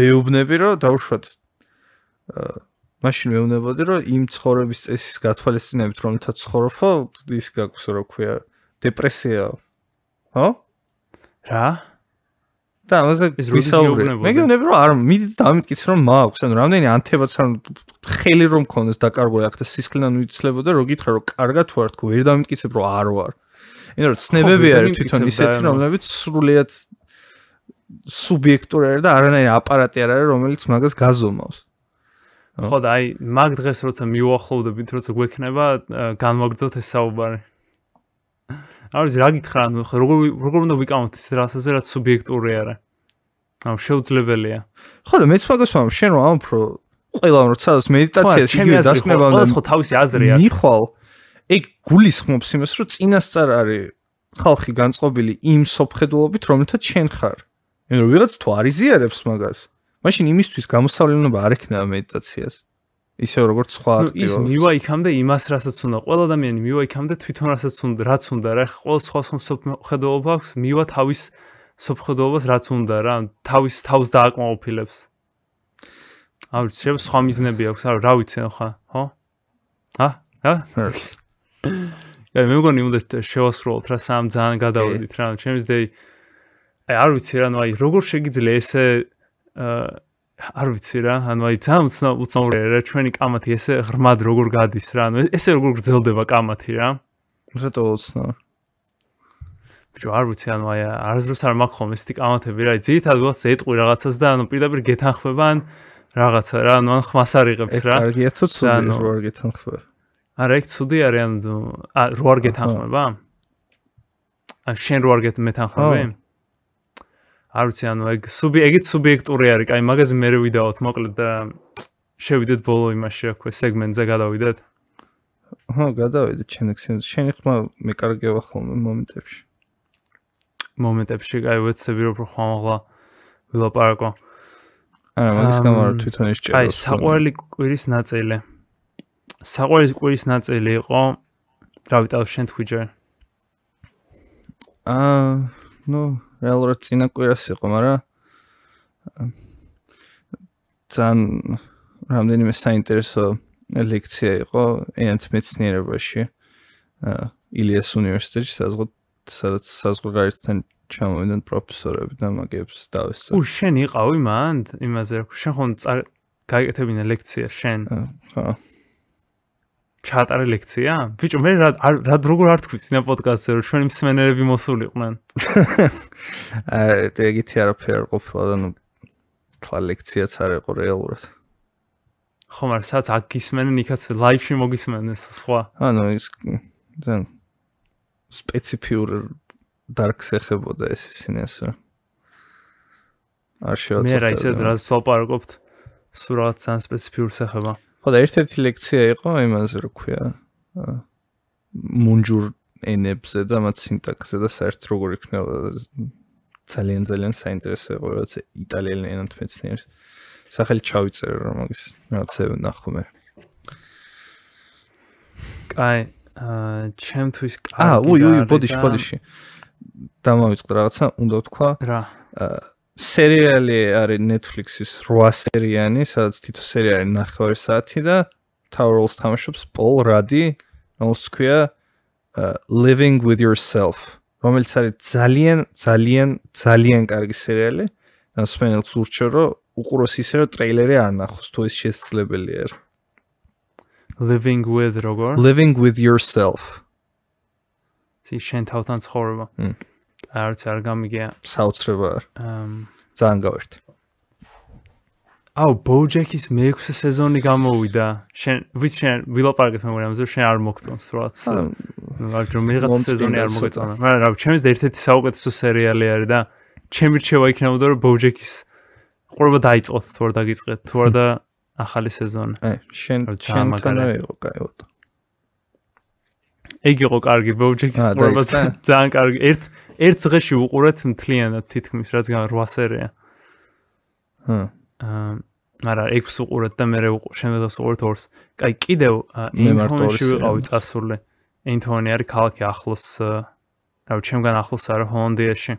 მეუბნები რომ დავშვათ აა მაშინ მეუბნებოდი რომ იმ ცხოვრების წესის გათვალისწინებით რომელთა ცხოვრობა ის გაქვს რა ქვია დეპრესია. ხო? რა? და ამაზე ვისაუბრებ. მე გეუბნები რომ არ მიდი დამიტკიც რომ მაქვს, ანუ რამდენი ანთებაც რომ ხელი რომ მქონდეს დაკარგული აქ და სისხლიდან უიცლებოდა, რომ გითხრა რომ კარგად თوارდ თქო, ვერ დამიტკიცებ რომ არ ვარ. ანუ ცნებები არის თვითონ ისეთი, რომლებიც სრულიად სუბიექტური არის და არანაირი აპარატი არ არის, რომელიც მაგას გაზომავს. ხო და აი მაგ დღეს როცა მიუახლოვდებით, როცა გვექნება განვაგრძოთ ეს საუბარი. არის რა გითხრა ანუ როგორ როგორ უნდა ვიკამოთ ეს რასაზე რაც სუბიექტური არა ან შეუძლებელია ხო და მეც მაგასაა შენ რა ამფრო ყველა როცა მედიტაცია იგივე დასკვნება უნდა ხო თავისი აზრი აქვს ნიხვალ ეგ გულისხმობს იმას რომ წინასწარ არის ხალხი განწყობილი იმ სოფხედულობით რომელთაც შენ ხარ ანუ ვიღაც თუ არ იზიარებს მაგას მაშინ იმისთვის გამოსავლენობა არ ექნება მედიტაციას ისე როგორც სხვა აქტივობა. ის მივა იქამდე იმას, რასაც უნდა. ყველა ადამიანი მივა იქამდე თვითონ რასაც უნდა, რაც უნდა. რა ხა ყოველ სხვა სხვა მოხედაობა აქვს, მივა თავის სოფხედაობას რაც უნდა რა, თავის თავს დააკმაყოფილებს. არ ვიცი, შეიძლება სხვა მიზნები აქვს, არა, რა ვიცი ახლა, ხო? ა? ა? აი მე მგონი უნდა შევასრულოთ რა სამ ძალიან გადავედით რა, ჩემს დეი. აი არ ვიცი რა, ნუ აი როგორ შეიძლება ესე აა არ ვიცი რა, ანუ აი ძალიან უცნაურია რა, ჩვენი კამათი ესე ღრმად როგორ გადის რა, ანუ ესე როგორ გრძელდება კამათი რა. უცეთო უცნაურია. ბიჭო, არ ვიცი, ანუ აი არასდროს არ მაქვს ხოლმე ისეთი კამათები რა, ძირითადად ვას ეტყვი რაღაცას და ანუ პირდაპირ გეთანხმებან რაღაცა რა, ანუ ან ხმას არიღებს რა. ეს კარგია, თუ ცუდი როარ გეთანხმება. არა, ეგ ცუდი არის, ანუ აა როარ გეთანხმება? ან შენ როარ გეთ მეთანხმები? აა არ ვიცი ანუ ეგ სუბი ეგეც სუბიექტური არის კაი მაგაზე მე ვიდაოთ მოკლედ და შევიდეთ ბოლო იმაში რა ქვია სეგმენტზე გადავიდეთ ხო გადავიდეთ შენ შენ ხმა მე კარგია ხოლმე მომენტებში მომენტებში კაი ვეცდები რომ ხომ აღლა ვილაპარაკო არა მაგის გამო რა თვითონ ის ჭერო აი საყვარელი კვირის ნაწილი საყვარელი კვირის ნაწილი იყო რავი ტავ შენ თვითონ აა ну რეალურად წინა კვირას იყო, მაგრამ ძალიან რამდენიმე საინტერესო ლექცია იყო ENT მეცნიერებაში. ილიას უნივერსიტეტში საზღვა სადაც საზღვა გარეთთან ჩამოვიდნენ პროფესორები და მაგებს დავესწრო. უ შენ იყავი მანდ იმაზე რა ქვია შენ ხომ წარ გაიკეთებინე ლექცია შენ. ხო. ჩატარე ლექცია? ბიჭო, მე რა როგორ არ თქვი სინა პოდკასტზე, რომ ჩვენი მსმენელები მოსულიყვნენ. აა, ეგეთი არაფერი არ ყოფილა და ნუ თლა ლექციაც არ იყო რეალურად. ხო, მაგრამ სადაც აგისმენენ, იქაც ლაივში მოგისმენენ სხვა. ანუ ის ძალიან სპეციფიური დარკს ეხებოდა ეს სინესა. არ შეიძლება. მე რა ისე რას ვაპარაკობთ? სურათს ან სპეციფიურს ეხება. ხო და ერთ-ერთი ლექცია იყო იმანზე, რა ქვია, მუნჯურ ენებზე და მათ სინტაქსზე და საერთოდ როგორ იქნება ძალიან ძალიან საინტერესო იყო, რაც იტალიელ ენათ მეცნიერს. სახელი ჩავიწერე რა მაგის, რაღაცე ნახმე. კაი, აა ჩემთვის კაი. აა, უი, უი, ბოდიში, ბოდიში. დამავიწყდა რაღაცა, უნდა ვთქვა. რა. აა სერიალი არის Netflix-ის 8 სერიანი, სადაც თითო სერიალი 9 საათი და Tower Rolls თამაშობს Paul Rudd-ი, რომელიც ქვია Living with Yourself. რომელიც არის ძალიან ძალიან ძალიან კარგი სერიალი. და სპენელს ურჩევ, რომ უყუროს ისე, რომ ტრეილერი არ ნახოს, თუ ეს შესაძლებელი არ. Living with Rogor? Living with Yourself. See, შენ თავთან ცხოვრება. არც არ გამიგია. საოცრება არ. ძალიან გავერთ. აუ ბოჯეკის მეექვსე სეზონი გამოვიდა. შენ ვის შენ ვილაპარაკეთ მე მაგრამ შენ არ მოგწონს რაც. ვარჯო მეღაც სეზონი არ მოგწონა. მაგრამ რა ჩემს ერთ-ერთი საუკეთესო სერიალი არის და ჩემი რჩევა იქნებოდა რომ ბოჯეკის ყურება დაიწყოთ თუ არ დაგიწყეთ თუ არ და ახალი სეზონი. აი შენ ჩემთანაა იყო კაიოტო. ეგ იყო კარგი ბოჯეკის ყურება ძალიან კარგი. ერთ ერთ დღეში უყურეთ მთლიანად თითქმის რაც 8 სერია. ჰმ. აა, მაგრამ ექვს უყურეთ და მე შემდეგს უყურეთ ორს. აი, კიდევ ინფონში ვიყავი წასული. ინთონი არის ქალაქი ახლოს. აუ, ჩემგან ახლოს არის ჰონდიაში.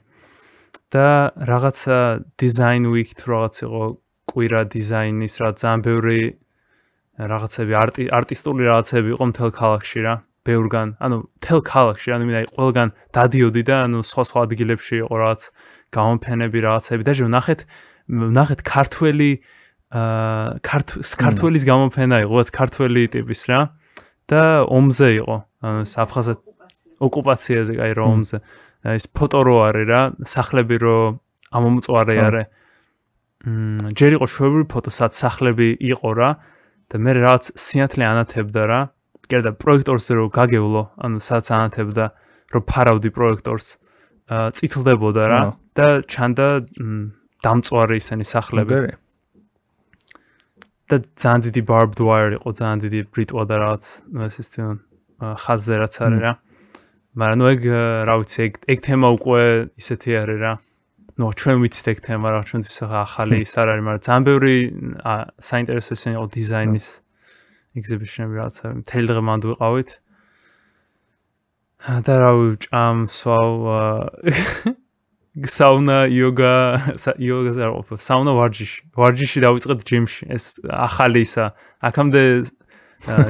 და რაღაცა დიზაინ ويك თუ რაღაც იყო კვირა დიზაინის რა ძალიან ბევრი რაღაცები არტისტული რაღაცები იყო მთელ ქალაქში რა. ბევრგან, ანუ თელ ქალაქში, ანუ მე ყველგან დადიოდი და ანუ სხვა სხვა ადგილებში იყო რაღაც გამომფენები რაღაცები და შეიძლება ნახეთ ნახეთ ქართველი აა ქართველის გამომფენა იყო, რაღაც ქართველი ტიპის რა და ომზე იყო, ანუ საფხაზე ოკუპაციაზე, აი რა ომზე. ეს ფოტო რო არის რა, სახლები რო ამომწვარე არის. მმ ჯერ იყო შვები ფოტო, სად სახლები იყო რა და მე რაღაც სინათლე ანათებდა რა. კერდა პროექტორზე რო გაგევლო, ანუ სადაც ანათებდა, რო ფარავდი პროექტორს, წითლდებოდა რა და ჩანდა დამწვარი ისენი სახლები. და ძალიან დიდი barbed wire იყო, ძალიან დიდი ბრიტვა და რაღაც, ну, ეს ის თვითონ ხაზზე რაც არის რა. მაგრამ ну, ეგ რა ვიცი, ეგ ეგ თემა უკვე ისეთი არის რა. ну, ჩვენ ვიცით ეგ თემა რა, ჩვენთვის ახალი ის არ არის, მაგრამ ძალიან ბევრი საინტერესო ისენი იყო დიზაინის. აა ეგზიბიშენები რაღაც მთელი დღე მანდ ვიყავით და რა ვიჭამ სვავ сауна йога йога საერთოდ сауна ვარჯიში ვარჯიში დავიწყეთ ჯიმში ეს ახალი ისა აქამდე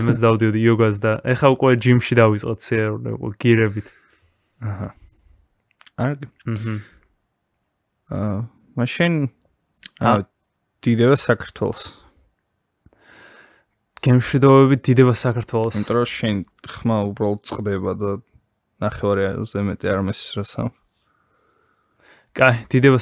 იმას დავდიოდი იოგას და ეხა უკვე ჯიმში დავიწყეთ სერიოზული გირებით აჰა არ აჰა აა მაშინ აა დიდება საქართველოს გემშვიდობებით დიდება საქართველოს. იმიტომ რომ შენ ხმა უბრალოდ წდება და ნახევარზე მეტი არ მისვრასა. კაი, დიდება